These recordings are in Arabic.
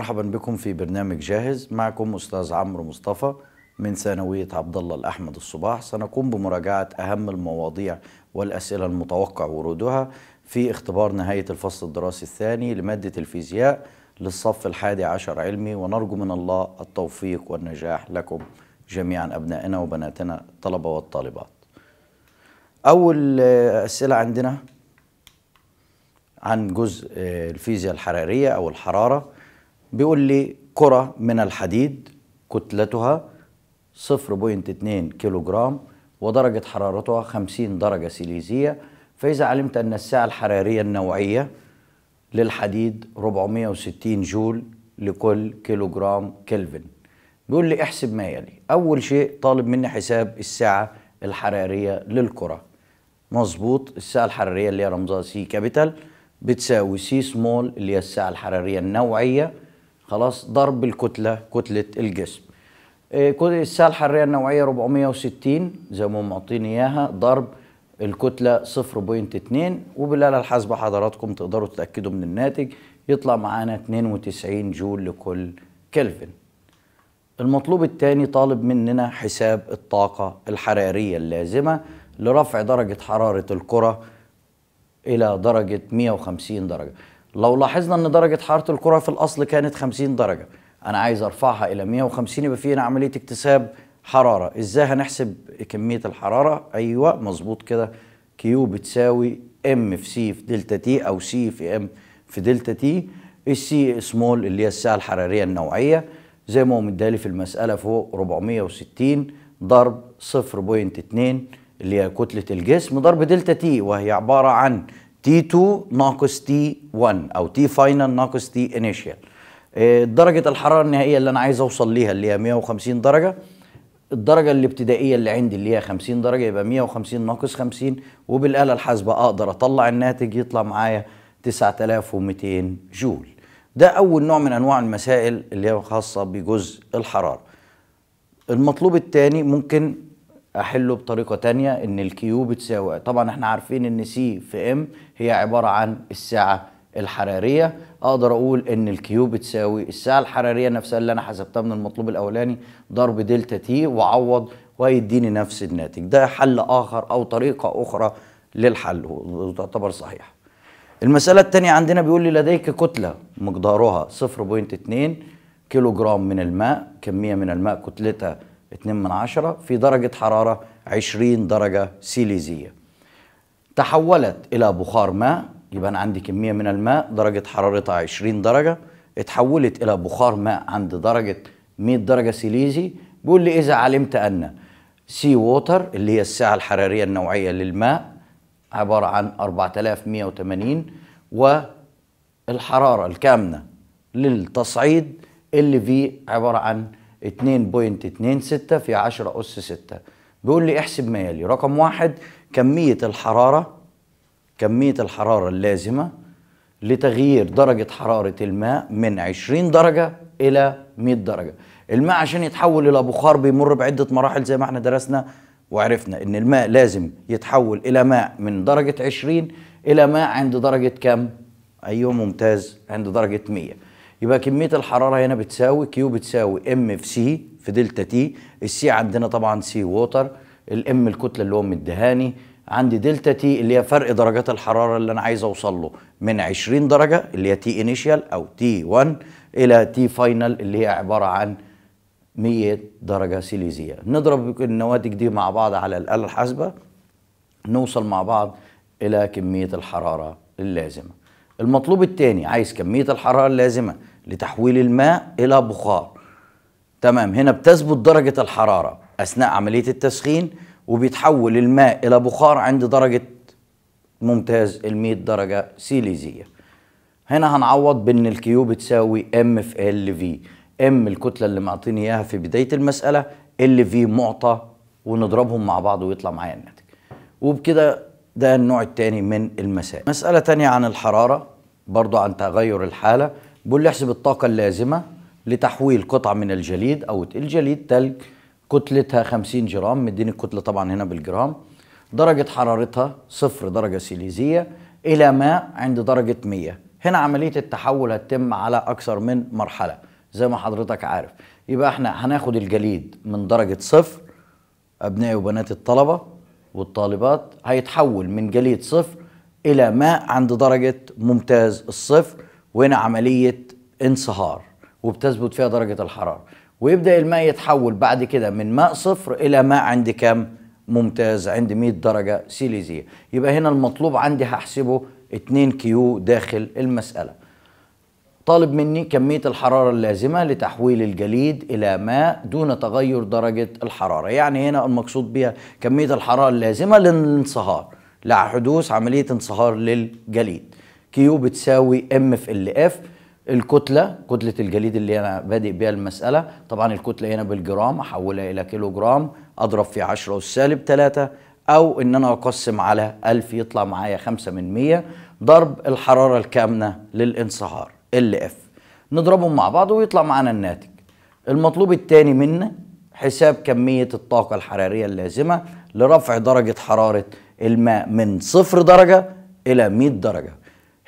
مرحبا بكم في برنامج جاهز معكم أستاذ عمرو مصطفى من ثانوية عبد الله الأحمد الصباح سنقوم بمراجعة أهم المواضيع والأسئلة المتوقع ورودها في اختبار نهاية الفصل الدراسي الثاني لمادة الفيزياء للصف الحادي عشر علمي ونرجو من الله التوفيق والنجاح لكم جميعا أبنائنا وبناتنا الطلبة والطالبات أول أسئلة عندنا عن جزء الفيزياء الحرارية أو الحرارة بيقول لي كرة من الحديد كتلتها 0.2 كيلو جرام ودرجة حرارتها 50 درجة سيليزية فإذا علمت أن السعة الحرارية النوعية للحديد 460 جول لكل كيلو جرام كلفن بيقول لي احسب ما يلي أول شيء طالب مني حساب السعة الحرارية للكرة مظبوط السعة الحرارية اللي هي رمزها سي كابيتال بتساوي سي سمول اللي هي السعة الحرارية النوعية خلاص ضرب الكتله كتله الجسم إيه، الساعه الحراريه النوعيه 460 زي ما هم معطيني اياها ضرب الكتله 0.2 وبالآلة الحاسبه حضراتكم تقدروا تتاكدوا من الناتج يطلع معانا 92 جول لكل كلفن المطلوب الثاني طالب مننا حساب الطاقه الحراريه اللازمه لرفع درجه حراره الكره الى درجه 150 درجه لو لاحظنا ان درجه حراره الكره في الاصل كانت 50 درجه انا عايز ارفعها الى 150 يبقى في هنا عمليه اكتساب حراره ازاي هنحسب كميه الحراره ايوه مظبوط كده كيو بتساوي ام في سي في دلتا تي او سي في ام في دلتا تي السي سمول اللي هي السعه الحراريه النوعيه زي ما هو مدالي في المساله فوق 460 ضرب 0.2 اللي هي كتله الجسم ضرب دلتا تي وهي عباره عن t 2 ناقص t 1 او T final ناقص T initial إيه، درجة الحرارة النهائية اللي أنا عايز أوصل ليها اللي هي 150 درجة الدرجة الابتدائية اللي عندي اللي هي 50 درجة يبقى 150 ناقص 50 وبالآلة الحاسبة أقدر أطلع الناتج يطلع معايا 9200 جول ده أول نوع من أنواع المسائل اللي هي خاصة بجزء الحرارة المطلوب الثاني ممكن احله بطريقه تانية ان الكيو بتساوي طبعا احنا عارفين ان سي في ام هي عباره عن السعه الحراريه اقدر اقول ان الكيو بتساوي السعه الحراريه نفسها اللي انا حسبتها من المطلوب الاولاني ضرب دلتا تي واعوض ويديني نفس الناتج ده حل اخر او طريقه اخرى للحل وتعتبر صحيحه المسألة الثانية عندنا بيقول لي لديك كتلة مقدارها 0.2 كيلو جرام من الماء كمية من الماء كتلتها 2 من عشرة في درجة حرارة 20 درجة سيليزية تحولت إلى بخار ماء يبقى أنا عندي كمية من الماء درجة حرارتها 20 درجة اتحولت إلى بخار ماء عند درجة 100 درجة سيليزي بيقول لي إذا علمت أن سي ووتر اللي هي السعة الحرارية النوعية للماء عبارة عن 4180 والحرارة الكامنة للتصعيد اللي في عبارة عن 2.26 في 10 أس 6 بيقول لي احسب ما يلي رقم واحد كمية الحرارة كمية الحرارة اللازمة لتغيير درجة حرارة الماء من 20 درجة إلى 100 درجة الماء عشان يتحول إلى بخار بيمر بعدة مراحل زي ما احنا درسنا وعرفنا إن الماء لازم يتحول إلى ماء من درجة 20 إلى ماء عند درجة كم؟ أيوه ممتاز عند درجة 100 يبقى كميه الحراره هنا بتساوي كيو بتساوي ام في سي في دلتا تي السي عندنا طبعا سي ووتر الام الكتله اللي هو مدهاني عندي دلتا تي اللي هي فرق درجات الحراره اللي انا عايز اوصل له من 20 درجه اللي هي تي انيشال او تي 1 الى تي فاينل اللي هي عباره عن 100 درجه سيليزيه نضرب النواتج دي مع بعض على الاله الحاسبه نوصل مع بعض الى كميه الحراره اللازمه المطلوب الثاني عايز كميه الحراره اللازمه لتحويل الماء إلى بخار تمام هنا بتثبت درجة الحرارة أثناء عملية التسخين وبيتحول الماء إلى بخار عند درجة ممتاز المية درجة سيليزية هنا هنعوض بأن الكيو بتساوي M في L في M الكتلة اللي معطيني إياها في بداية المسألة L في معطى ونضربهم مع بعض ويطلع معايا الناتج وبكده ده النوع الثاني من المسائل مسألة تانية عن الحرارة برضو عن تغير الحالة بيقول لي احسب الطاقة اللازمة لتحويل قطعة من الجليد أو الجليد تلج كتلتها 50 جرام مديني الكتلة طبعا هنا بالجرام درجة حرارتها صفر درجة سيليزية إلى ماء عند درجة 100 هنا عملية التحول هتتم على أكثر من مرحلة زي ما حضرتك عارف يبقى احنا هناخد الجليد من درجة صفر أبنائي وبنات الطلبة والطالبات هيتحول من جليد صفر إلى ماء عند درجة ممتاز الصفر وهنا عملية انصهار وبتثبت فيها درجة الحرارة ويبدأ الماء يتحول بعد كده من ماء صفر إلى ماء عند كام؟ ممتاز عند 100 درجة سيليزية يبقى هنا المطلوب عندي هحسبه 2 كيو داخل المسألة طالب مني كمية الحرارة اللازمة لتحويل الجليد إلى ماء دون تغير درجة الحرارة يعني هنا المقصود بها كمية الحرارة اللازمة للانصهار لحدوث عملية انصهار للجليد كيو بتساوي ام في ال اف الكتلة كتلة الجليد اللي أنا بادئ بيها المسألة طبعا الكتلة هنا بالجرام أحولها إلى كيلو جرام أضرب في 10 والسالب 3 أو إن أنا أقسم على 1000 يطلع معايا 5 من 100 ضرب الحرارة الكامنة للانصهار ال اف نضربهم مع بعض ويطلع معانا الناتج المطلوب الثاني منا حساب كمية الطاقة الحرارية اللازمة لرفع درجة حرارة الماء من صفر درجة إلى 100 درجة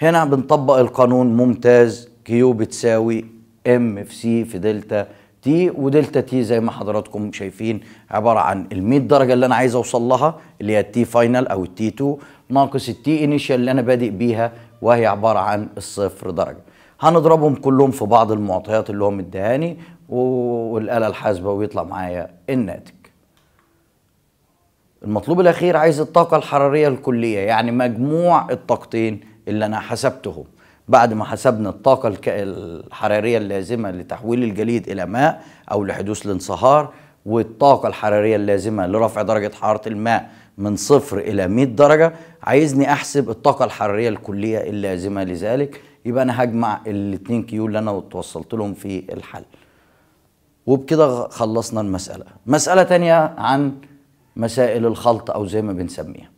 هنا بنطبق القانون ممتاز كيو بتساوي ام في سي في دلتا تي ودلتا تي زي ما حضراتكم شايفين عباره عن ال 100 درجه اللي انا عايز اوصل لها اللي هي التي فاينل او التي 2 ناقص التي انيشال اللي انا بادئ بيها وهي عباره عن الصفر درجه هنضربهم كلهم في بعض المعطيات اللي هم مديهاني والاله الحاسبه ويطلع معايا الناتج المطلوب الاخير عايز الطاقه الحراريه الكليه يعني مجموع الطاقتين اللي انا حسبته بعد ما حسبنا الطاقة الحرارية اللازمة لتحويل الجليد إلى ماء أو لحدوث الانصهار والطاقة الحرارية اللازمة لرفع درجة حرارة الماء من صفر إلى 100 درجة عايزني أحسب الطاقة الحرارية الكلية اللازمة لذلك يبقى أنا هجمع الاتنين كيو اللي أنا توصلت لهم في الحل وبكده خلصنا المسألة مسألة تانية عن مسائل الخلط أو زي ما بنسميها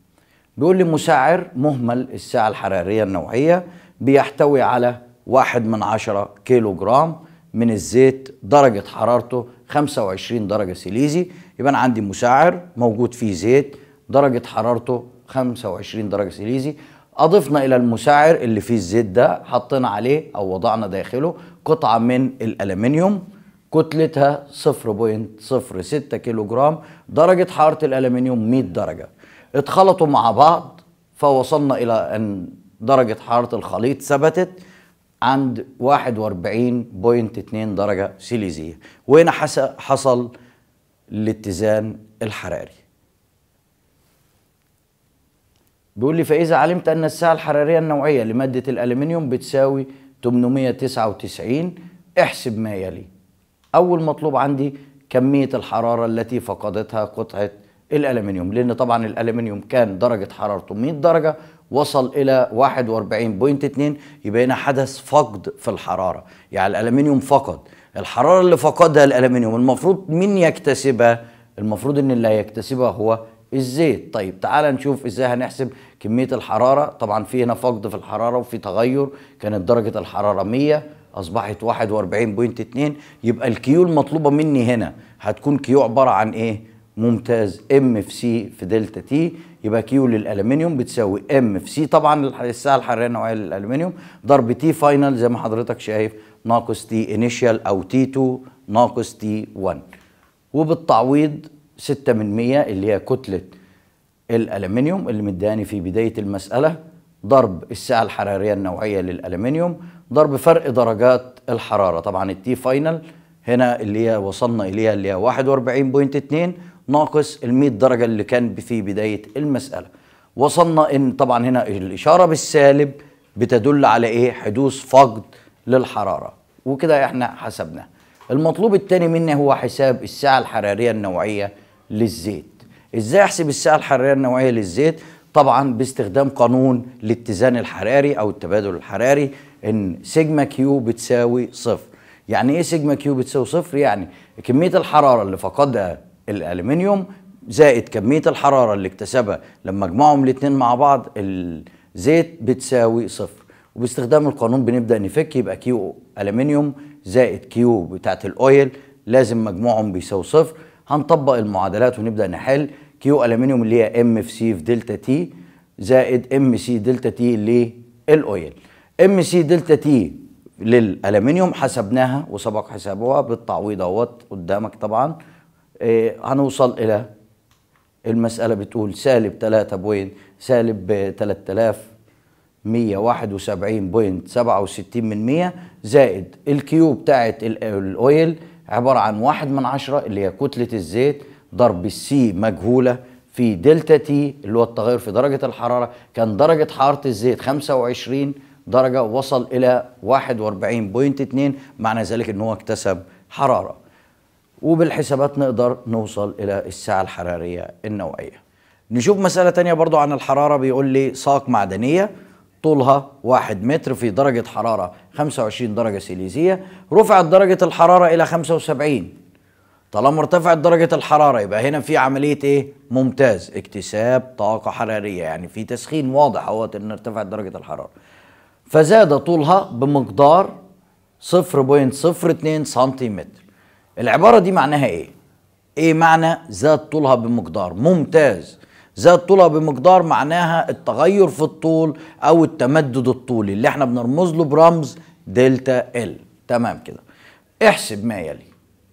بيقول لي مسعر مهمل الساعة الحرارية النوعية بيحتوي على واحد من عشرة كيلو جرام من الزيت درجة حرارته 25 درجة سيليزي يبقى أنا عندي مسعر موجود فيه زيت درجة حرارته 25 درجة سيليزي أضفنا إلى المسعر اللي فيه الزيت ده حطينا عليه أو وضعنا داخله قطعة من الألمنيوم كتلتها 0.06 كيلو جرام درجة حرارة الألمنيوم 100 درجة اتخلطوا مع بعض فوصلنا إلى أن درجة حرارة الخليط ثبتت عند 41.2 درجة سيليزية وهنا حصل الاتزان الحراري بيقول لي فإذا علمت أن الساعة الحرارية النوعية لمادة الألمنيوم بتساوي 899 احسب ما يلي أول مطلوب عندي كمية الحرارة التي فقدتها قطعة الالمنيوم لان طبعا الالمنيوم كان درجه حرارته 100 درجه وصل الى 41.2 يبقى هنا حدث فقد في الحراره يعني الالمنيوم فقد الحراره اللي فقدها الالمنيوم المفروض مين يكتسبها المفروض ان اللي هيكتسبها هو الزيت طيب تعال نشوف ازاي هنحسب كميه الحراره طبعا في هنا فقد في الحراره وفي تغير كانت درجه الحراره 100 اصبحت 41.2 يبقى الكيو المطلوبه مني هنا هتكون كيو عباره عن ايه ممتاز ام في سي في دلتا تي يبقى كيو للالومنيوم بتساوي ام في سي طبعا الساعه الحراريه النوعيه للالومنيوم ضرب تي فاينل زي ما حضرتك شايف ناقص تي انيشال او تي 2 ناقص تي 1 وبالتعويض 6 من 100 اللي هي كتله الالومنيوم اللي مداني في بدايه المساله ضرب الساعه الحراريه النوعيه للالومنيوم ضرب فرق درجات الحراره طبعا التي فاينل هنا اللي هي وصلنا اليها اللي هي 41.2 ناقص ال 100 درجه اللي كان في بدايه المساله وصلنا ان طبعا هنا الاشاره بالسالب بتدل على ايه حدوث فقد للحراره وكده احنا حسبنا. المطلوب الثاني منا هو حساب السعه الحراريه النوعيه للزيت ازاي احسب السعه الحراريه النوعيه للزيت طبعا باستخدام قانون الاتزان الحراري او التبادل الحراري ان سيجما كيو بتساوي صفر يعني ايه سيجما كيو بتساوي صفر يعني كميه الحراره اللي فقدها الالمنيوم زائد كميه الحراره اللي اكتسبها لما اجمعهم الاثنين مع بعض الزيت بتساوي صفر وباستخدام القانون بنبدا نفك يبقى كيو الومنيوم زائد كيو بتاعت الاويل لازم مجموعهم بيساوي صفر هنطبق المعادلات ونبدا نحل كيو الومنيوم اللي هي ام في سي في دلتا تي زائد ام سي دلتا تي للاويل ام سي دلتا تي للالومنيوم حسبناها وسبق حسابها بالتعويض اهوت قدامك طبعا إيه، هنوصل إلى المسألة بتقول سالب 3 بوينت سالب 3171.67 من 100 زائد الكيو بتاعة الأويل عبارة عن واحد من عشرة اللي هي كتلة الزيت ضرب السي مجهولة في دلتا تي اللي هو التغير في درجة الحرارة كان درجة حرارة الزيت 25 درجة وصل إلى 41.2 معنى ذلك ان هو اكتسب حرارة وبالحسابات نقدر نوصل إلى السعة الحرارية النوعية نشوف مسألة تانية برضو عن الحرارة بيقول لي ساق معدنية طولها واحد متر في درجة حرارة 25 درجة سيليزية رفعت درجة الحرارة إلى 75 طالما ارتفعت درجة الحرارة يبقى هنا في عملية إيه؟ ممتاز اكتساب طاقة حرارية يعني في تسخين واضح هو إن ارتفعت درجة الحرارة فزاد طولها بمقدار 0.02 سنتيمتر العبارة دي معناها ايه؟ ايه معنى زاد طولها بمقدار؟ ممتاز زاد طولها بمقدار معناها التغير في الطول او التمدد الطولي اللي احنا بنرمز له برمز دلتا ال تمام كده احسب ما يلي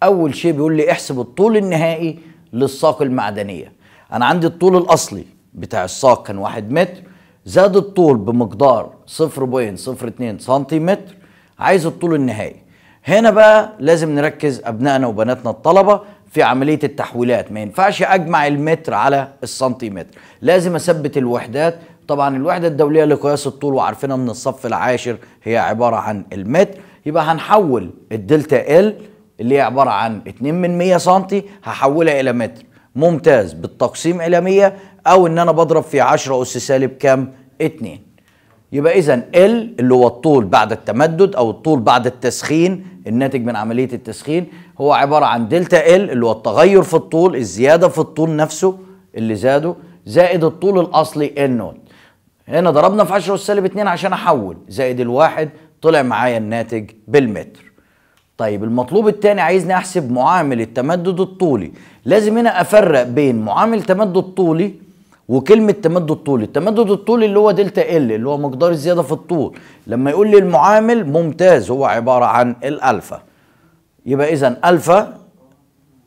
اول شيء بيقول لي احسب الطول النهائي للساق المعدنيه انا عندي الطول الاصلي بتاع الساق كان 1 متر زاد الطول بمقدار 0.02 سنتيمتر عايز الطول النهائي هنا بقى لازم نركز ابنائنا وبناتنا الطلبه في عمليه التحويلات ما ينفعش اجمع المتر على السنتيمتر لازم اثبت الوحدات طبعا الوحده الدوليه لقياس الطول وعارفينها من الصف العاشر هي عباره عن المتر يبقى هنحول الدلتا ال اللي هي عباره عن 2 من 100 سم هحولها الى متر ممتاز بالتقسيم الى 100 او ان انا بضرب في 10 اس سالب كام 2 يبقى اذا ال اللي هو الطول بعد التمدد او الطول بعد التسخين الناتج من عمليه التسخين هو عباره عن دلتا ال اللي هو التغير في الطول الزياده في الطول نفسه اللي زاده زائد الطول الاصلي ال نوت هنا ضربنا في 10 سالب 2 عشان احول زائد الواحد طلع معايا الناتج بالمتر طيب المطلوب الثاني عايزني احسب معامل التمدد الطولي لازم هنا افرق بين معامل تمدد طولي وكلمه تمدد طولي التمدد الطولي اللي هو دلتا ال اللي هو مقدار الزياده في الطول لما يقول لي المعامل ممتاز هو عباره عن الالفا يبقى اذا الفا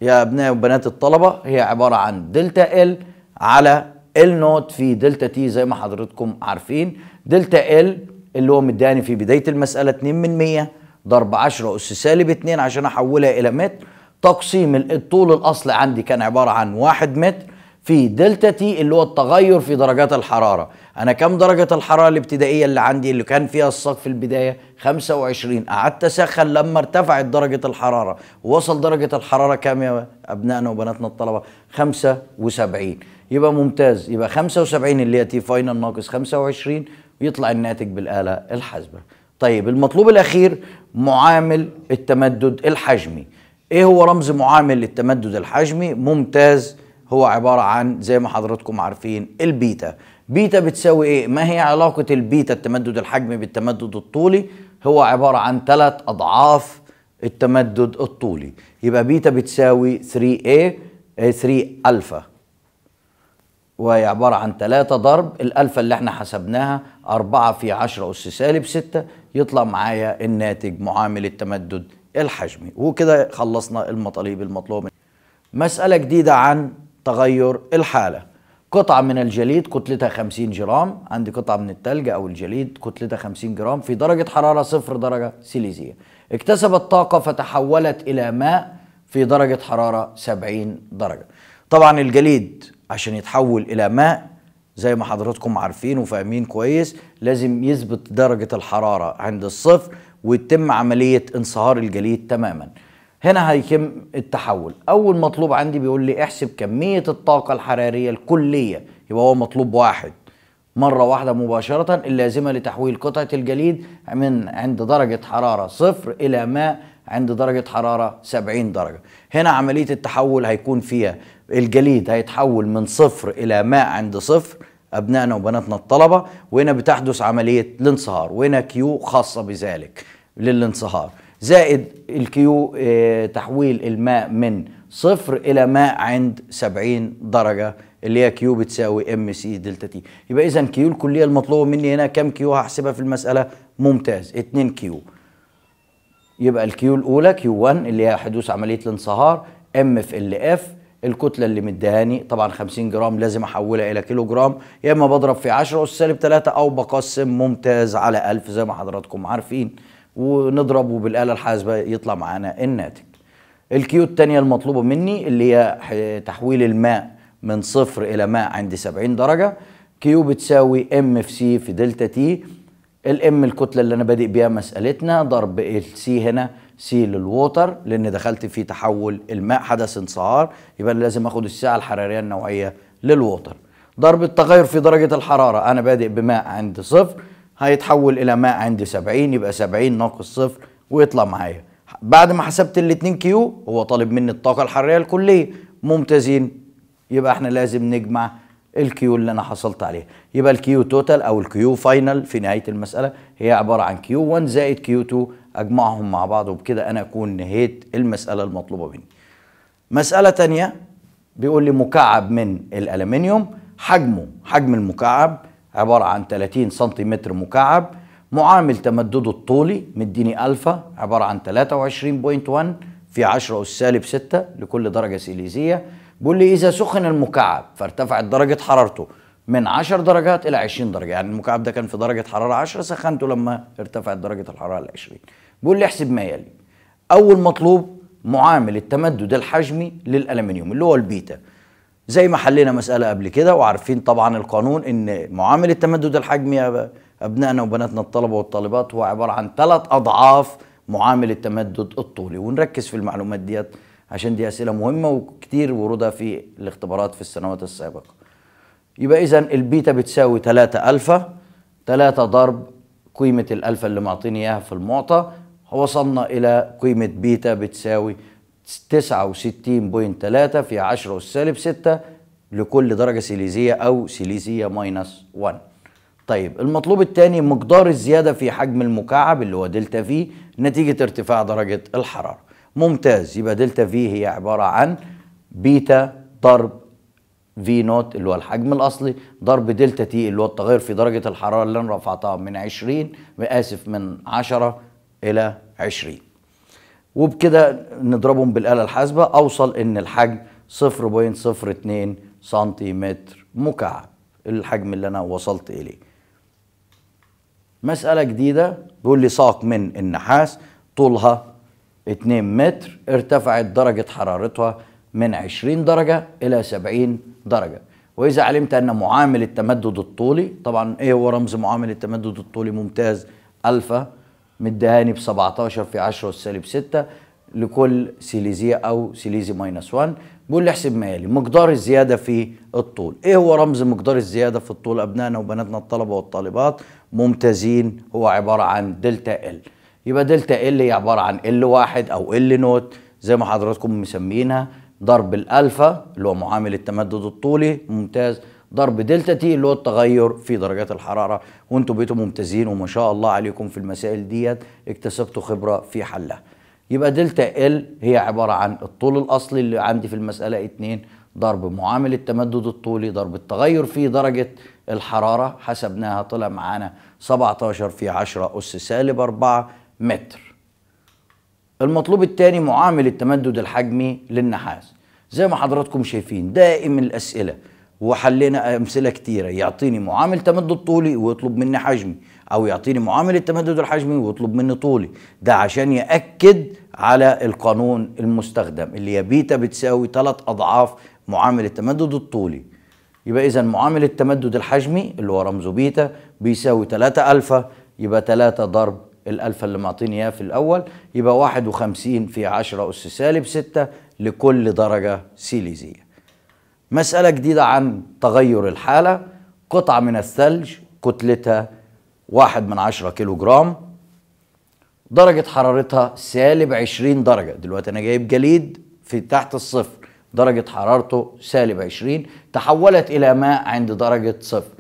يا ابناء وبنات الطلبه هي عباره عن دلتا ال على ال نوت في دلتا تي زي ما حضرتكم عارفين دلتا ال اللي هو مداني في بدايه المساله 2 من 100 ضرب 10 اس سالب 2 عشان احولها الى متر تقسيم الطول الاصلي عندي كان عباره عن 1 متر في دلتا تي اللي هو التغير في درجات الحرارة أنا كم درجة الحرارة الابتدائية اللي عندي اللي كان فيها الصاج في البداية 25 قعدت أسخن لما ارتفعت درجة الحرارة وصل درجة الحرارة كام يا أبنائنا وبناتنا الطلبة 75 يبقى ممتاز يبقى 75 اللي هي تي فاينل ناقص 25 ويطلع الناتج بالآلة الحاسبة طيب المطلوب الأخير معامل التمدد الحجمي إيه هو رمز معامل التمدد الحجمي ممتاز هو عبارة عن زي ما حضراتكم عارفين البيتا بيتا بتساوي ايه؟ ما هي علاقة البيتا التمدد الحجمي بالتمدد الطولي؟ هو عبارة عن ثلاث أضعاف التمدد الطولي يبقى بيتا بتساوي 3A 3 ألفا وهي عبارة عن ثلاثة ضرب الألفا اللي احنا حسبناها 4 في 10 أس سالب 6 يطلع معايا الناتج معامل التمدد الحجمي وكده خلصنا المطالب المطلوبة مسألة جديدة عن تغير الحالة قطعة من الجليد كتلتها 50 جرام عندي قطعة من التلج أو الجليد كتلتها 50 جرام في درجة حرارة صفر درجة سيليزية اكتسبت طاقة فتحولت إلى ماء في درجة حرارة 70 درجة طبعا الجليد عشان يتحول إلى ماء زي ما حضراتكم عارفين وفاهمين كويس لازم يثبت درجة الحرارة عند الصفر ويتم عملية انصهار الجليد تماما هنا هيتم التحول اول مطلوب عندي بيقول لي احسب كميه الطاقه الحراريه الكليه يبقى هو مطلوب واحد مرة واحدة مباشرة اللازمة لتحويل قطعة الجليد من عند درجة حرارة صفر إلى ماء عند درجة حرارة 70 درجة هنا عملية التحول هيكون فيها الجليد هيتحول من صفر إلى ماء عند صفر أبنائنا وبناتنا الطلبة وهنا بتحدث عملية الانصهار وهنا كيو خاصة بذلك للانصهار زائد الكيو آه، تحويل الماء من صفر الى ماء عند 70 درجه اللي هي كيو بتساوي ام سي دلتا تي يبقى اذا كيو الكليه المطلوبه مني هنا كم كيو هحسبها في المساله ممتاز 2 كيو يبقى الكيو الاولى كيو 1 اللي هي حدوث عمليه الانصهار ام في ال اف الكتله اللي مدهاني طبعا 50 جرام لازم احولها الى كيلو جرام يا اما بضرب في 10 اس سالب 3 او بقسم ممتاز على 1000 زي ما حضراتكم عارفين ونضربه بالآلة الحاسبة يطلع معانا الناتج الكيو الثانية المطلوبة مني اللي هي تحويل الماء من صفر إلى ماء عند 70 درجة كيو بتساوي ام في سي في دلتا تي الام الكتلة اللي أنا بادئ بيها مسألتنا ضرب السي هنا سي للووتر لأن دخلت في تحول الماء حدث انصهار يبقى لازم آخد السعة الحرارية النوعية للووتر ضرب التغير في درجة الحرارة أنا بادئ بماء عند صفر هيتحول الى ماء عندي 70 يبقى 70 ناقص صفر ويطلع معايا بعد ما حسبت ال 2 كيو هو طالب مني الطاقه الحراريه الكليه ممتازين يبقى احنا لازم نجمع الكيو اللي انا حصلت عليه يبقى الكيو توتال او الكيو فاينل في نهايه المساله هي عباره عن كيو 1 زائد كيو 2 اجمعهم مع بعض وبكده انا اكون نهيت المساله المطلوبه مني مساله ثانيه بيقول لي مكعب من الالومنيوم حجمه حجم المكعب عبارة عن 30 سنتيمتر مكعب معامل تمدده الطولي مديني ألفا عبارة عن 23.1 في 10 أس سالب 6 لكل درجة سيليزية بيقول لي إذا سخن المكعب فارتفعت درجة حرارته من 10 درجات إلى 20 درجة يعني المكعب ده كان في درجة حرارة 10 سخنته لما ارتفعت درجة الحرارة ل 20 بيقول لي احسب ما يلي أول مطلوب معامل التمدد الحجمي للألمنيوم اللي هو البيتا زي ما حلينا مسألة قبل كده وعارفين طبعا القانون ان معامل التمدد الحجمي يا أبنائنا وبناتنا الطلبة والطالبات هو عبارة عن ثلاث أضعاف معامل التمدد الطولي ونركز في المعلومات ديت عشان دي أسئلة مهمة وكتير ورودها في الاختبارات في السنوات السابقة يبقى إذا البيتا بتساوي 3 ألفا 3 ضرب قيمة الألفا اللي معطيني إياها في المعطى وصلنا إلى قيمة بيتا بتساوي 69.3 في 10 أس سالب 6 لكل درجة سيليزية أو سيليزية ماينس 1 طيب المطلوب الثاني مقدار الزيادة في حجم المكعب اللي هو دلتا في نتيجة ارتفاع درجة الحرارة ممتاز يبقى دلتا في هي عبارة عن بيتا ضرب في نوت اللي هو الحجم الاصلي ضرب دلتا تي اللي هو التغير في درجه الحراره اللي انا رفعتها من 20 اسف من 10 الى 20 وبكده نضربهم بالآلة الحاسبة أوصل إن الحجم 0.02 سنتيمتر مكعب الحجم اللي أنا وصلت إليه مسألة جديدة بيقول لي ساق من النحاس طولها 2 متر ارتفعت درجة حرارتها من 20 درجة إلى 70 درجة وإذا علمت أن معامل التمدد الطولي طبعا إيه هو رمز معامل التمدد الطولي ممتاز ألفا مدهاني ب 17 في 10 والسالب 6 لكل سيليزيا او سيليزي ماينس 1 بيقول لي احسب مالي مقدار الزياده في الطول ايه هو رمز مقدار الزياده في الطول ابنائنا وبناتنا الطلبه والطالبات ممتازين هو عباره عن دلتا ال يبقى دلتا ال هي عباره عن ال واحد او ال نوت زي ما حضراتكم مسمينها ضرب الالفا اللي هو معامل التمدد الطولي ممتاز ضرب دلتا تي اللي هو التغير في درجات الحراره وانتم بقيتوا ممتازين وما شاء الله عليكم في المسائل ديت اكتسبتوا خبره في حلها يبقى دلتا ال هي عباره عن الطول الاصلي اللي عندي في المساله 2 ضرب معامل التمدد الطولي ضرب التغير في درجه الحراره حسبناها طلع معانا 17 في 10 اس سالب 4 متر المطلوب الثاني معامل التمدد الحجمي للنحاس زي ما حضراتكم شايفين دائم الاسئله وحلينا امثله كثيره يعطيني معامل تمدد طولي ويطلب مني حجمي او يعطيني معامل التمدد الحجمي ويطلب مني طولي ده عشان ياكد على القانون المستخدم اللي هي بيتا بتساوي ثلاث اضعاف معامل التمدد الطولي يبقى اذا معامل التمدد الحجمي اللي هو رمزه بيتا بيساوي 3 الفا يبقى 3 ضرب الالفا اللي معطيني اياه في الاول يبقى 51 في 10 اس سالب 6 لكل درجه سيليزيه مسألة جديدة عن تغير الحالة قطعة من الثلج كتلتها واحد من عشرة كيلو جرام درجة حرارتها سالب عشرين درجة دلوقتي أنا جايب جليد في تحت الصفر درجة حرارته سالب عشرين تحولت إلى ماء عند درجة صفر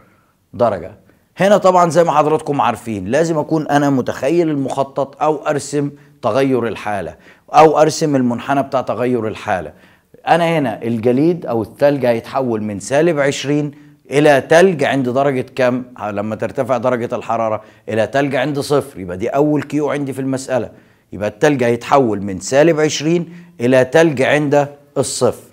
درجة هنا طبعا زي ما حضراتكم عارفين لازم أكون أنا متخيل المخطط أو أرسم تغير الحالة أو أرسم المنحنى بتاع تغير الحالة انا هنا الجليد او الثلج هيتحول من سالب 20 الى ثلج عند درجة كم لما ترتفع درجة الحرارة الى ثلج عند صفر يبقى دي اول كيو عندي في المسألة يبقى الثلج هيتحول من سالب 20 الى ثلج عند الصفر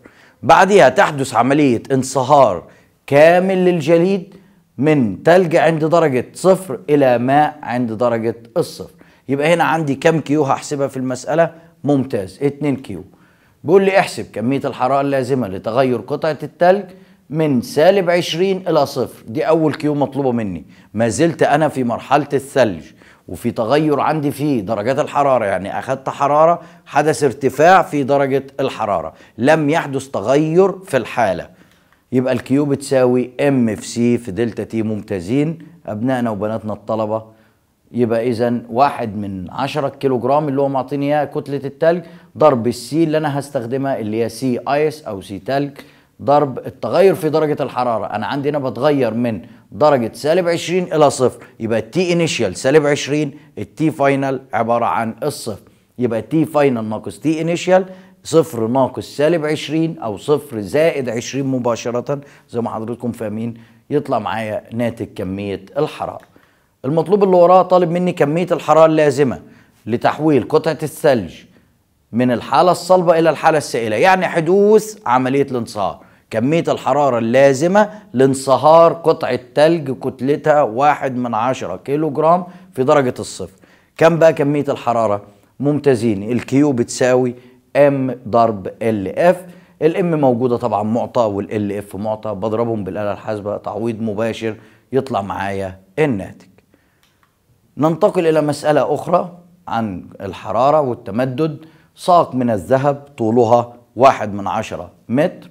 بعدها تحدث عملية انصهار كامل للجليد من ثلج عند درجة صفر إلى ماء عند درجة الصفر يبقى هنا عندي كم كيو هحسبها في المسألة ممتاز 2 كيو بيقول لي احسب كمية الحرارة اللازمة لتغير قطعة التلج من سالب 20 إلى صفر دي أول كيو مطلوبة مني ما زلت أنا في مرحلة الثلج وفي تغير عندي في درجات الحرارة يعني أخذت حرارة حدث ارتفاع في درجة الحرارة لم يحدث تغير في الحالة يبقى الكيو بتساوي ام في سي في دلتا تي ممتازين أبنائنا وبناتنا الطلبة يبقى اذا واحد من 10 كيلو جرام اللي هو معطيني اياها كتله التلج ضرب السي اللي انا هستخدمها اللي هي سي ايس او سي تلج ضرب التغير في درجه الحراره انا عندي هنا بتغير من درجه سالب 20 الى صفر يبقى التي انيشال سالب 20 التي فاينل عباره عن الصفر يبقى التي فاينل ناقص تي انيشال صفر ناقص سالب 20 او صفر زائد 20 مباشره زي ما حضراتكم فاهمين يطلع معايا ناتج كميه الحراره المطلوب اللي وراه طالب مني كمية الحرارة اللازمة لتحويل قطعة الثلج من الحالة الصلبة إلى الحالة السائلة يعني حدوث عملية الانصهار كمية الحرارة اللازمة لانصهار قطعة ثلج كتلتها واحد من عشرة كيلو جرام في درجة الصفر كم بقى كمية الحرارة؟ ممتازين الكيو بتساوي ام ضرب ال اف الام موجودة طبعا معطى والال اف معطى بضربهم بالآلة الحاسبة تعويض مباشر يطلع معايا الناتج ننتقل إلى مسألة أخرى عن الحرارة والتمدد ساق من الذهب طولها واحد من عشرة متر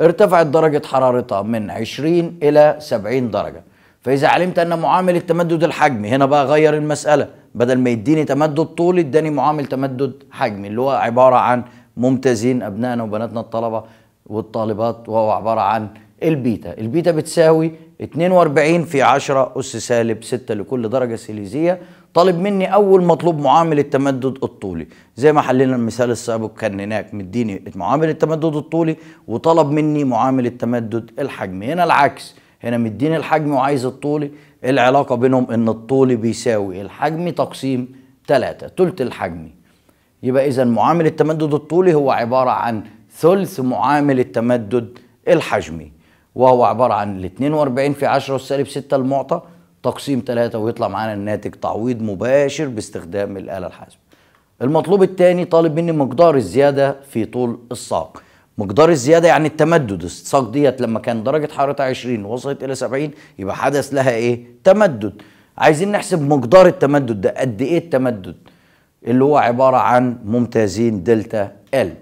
ارتفعت درجة حرارتها من 20 إلى 70 درجة فإذا علمت أن معامل التمدد الحجمي هنا بقى غير المسألة بدل ما يديني تمدد طولي اداني معامل تمدد حجمي اللي هو عبارة عن ممتازين أبنائنا وبناتنا الطلبة والطالبات وهو عبارة عن البيتا البيتا بتساوي 42 في 10 أس سالب 6 لكل درجة سيليزية طالب مني أول مطلوب معامل التمدد الطولي زي ما حللنا المثال السابق كان هناك مديني معامل التمدد الطولي وطلب مني معامل التمدد الحجمي هنا العكس هنا مديني الحجم وعايز الطولي إيه العلاقة بينهم إن الطولي بيساوي الحجم تقسيم 3 ثلث الحجم يبقى إذا معامل التمدد الطولي هو عبارة عن ثلث معامل التمدد الحجمي وهو عباره عن ال 42 في 10 والسالب 6 المعطى تقسيم 3 ويطلع معانا الناتج تعويض مباشر باستخدام الاله الحاسبه. المطلوب الثاني طالب مني مقدار الزياده في طول الساق. مقدار الزياده يعني التمدد الساق ديت لما كان درجه حرارتها 20 وصلت الى 70 يبقى حدث لها ايه؟ تمدد. عايزين نحسب مقدار التمدد ده قد ايه التمدد؟ اللي هو عباره عن ممتازين دلتا ال.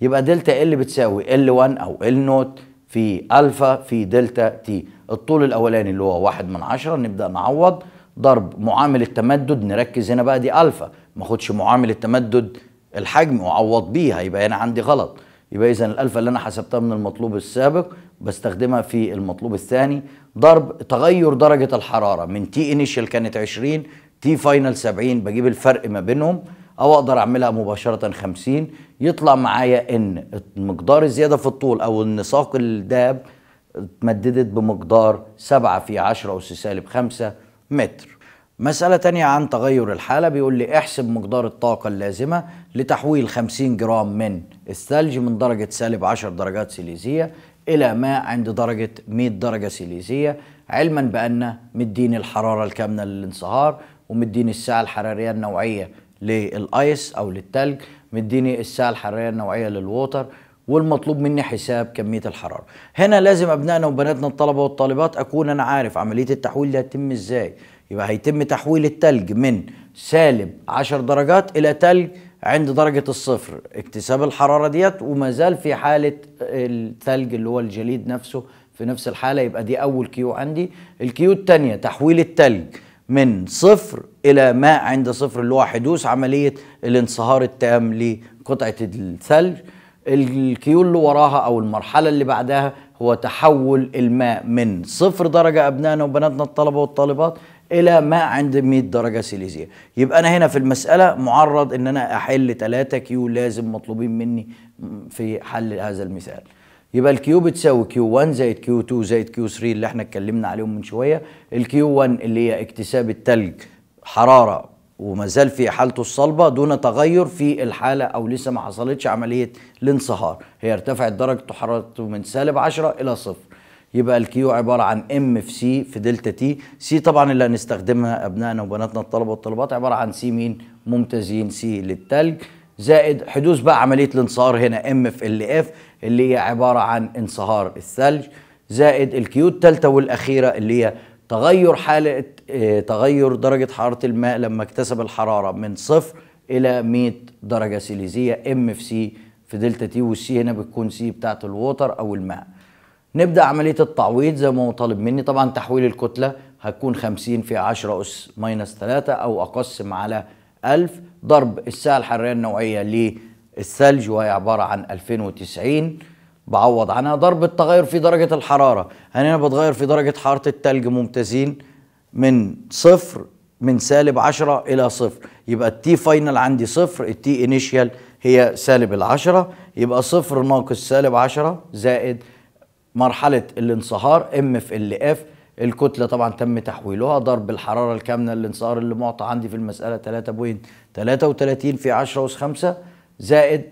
يبقى دلتا ال بتساوي ال1 او ال نوت في الفا في دلتا تي الطول الاولاني اللي هو واحد من عشرة نبدا نعوض ضرب معامل التمدد نركز هنا بقى دي الفا ما اخدش معامل التمدد الحجم وعوض بيه هيبقى هنا عندي غلط يبقى اذا الالفا اللي انا حسبتها من المطلوب السابق بستخدمها في المطلوب الثاني ضرب تغير درجه الحراره من تي انيشال كانت 20 تي فاينل 70 بجيب الفرق ما بينهم او اقدر اعملها مباشره 50 يطلع معايا ان مقدار الزياده في الطول او ان ساق الداب اتمددت بمقدار 7 في 10 أس سالب 5 متر مسألة تانية عن تغير الحالة بيقول لي احسب مقدار الطاقة اللازمة لتحويل 50 جرام من الثلج من درجة سالب 10 درجات سيليزية إلى ماء عند درجة 100 درجة سيليزية علما بأن مدين الحرارة الكامنة للانصهار ومدين الساعة الحرارية النوعية للايس او للتلج مديني الساعه الحراريه النوعيه للووتر والمطلوب مني حساب كميه الحراره هنا لازم ابنائنا وبناتنا الطلبه والطالبات اكون انا عارف عمليه التحويل دي هتتم ازاي يبقى هيتم تحويل التلج من سالب 10 درجات الى تلج عند درجة الصفر اكتساب الحرارة ديت وما زال في حالة الثلج اللي هو الجليد نفسه في نفس الحالة يبقى دي أول كيو عندي الكيو التانية تحويل الثلج من صفر الى ما عند صفر اللي هو حدوث عمليه الانصهار التام لقطعه الثلج الكيول اللي وراها او المرحله اللي بعدها هو تحول الماء من صفر درجه ابنائنا وبناتنا الطلبه والطالبات الى ما عند 100 درجه سيليزيا يبقى انا هنا في المساله معرض ان انا احل 3 كيو لازم مطلوبين مني في حل هذا المثال يبقى الكيو بتساوي كيو 1 زائد كيو 2 زائد كيو 3 اللي احنا اتكلمنا عليهم من شويه الكيو 1 اللي هي اكتساب التلج حراره وما زال في حالته الصلبه دون تغير في الحاله او لسه ما حصلتش عمليه الانصهار هي ارتفعت درجه حرارته من سالب 10 الى صفر يبقى الكيو عباره عن ام في سي في دلتا تي سي طبعا اللي هنستخدمها ابنائنا وبناتنا الطلبه والطلبات عباره عن سي مين ممتازين سي للتلج زائد حدوث بقى عمليه الانصهار هنا ام في ال اف اللي هي عباره عن انصهار الثلج زائد الكيو الثالثه والاخيره اللي هي تغير حاله آه، تغير درجه حراره الماء لما اكتسب الحراره من صفر الى 100 درجه سيليزيه ام في سي في دلتا تي والسي هنا بتكون سي بتاعه الووتر او الماء نبدا عمليه التعويض زي ما هو طالب مني طبعا تحويل الكتله هتكون 50 في 10 اس ماينس 3 او اقسم على 1000 ضرب الساعة الحرارية النوعية للثلج وهي عبارة عن 2090 بعوض عنها ضرب التغير في درجة الحرارة يعني أنا بتغير في درجة حرارة الثلج ممتازين من صفر من سالب 10 إلى صفر يبقى التي فاينل عندي صفر التي انيشيال هي سالب العشرة يبقى صفر ناقص سالب عشرة زائد مرحلة الانصهار ام في ال اف الكتله طبعا تم تحويلها ضرب الحراره الكامنه الانصهار اللي معطى عندي في المساله 3.33 في 10 اس 5 زائد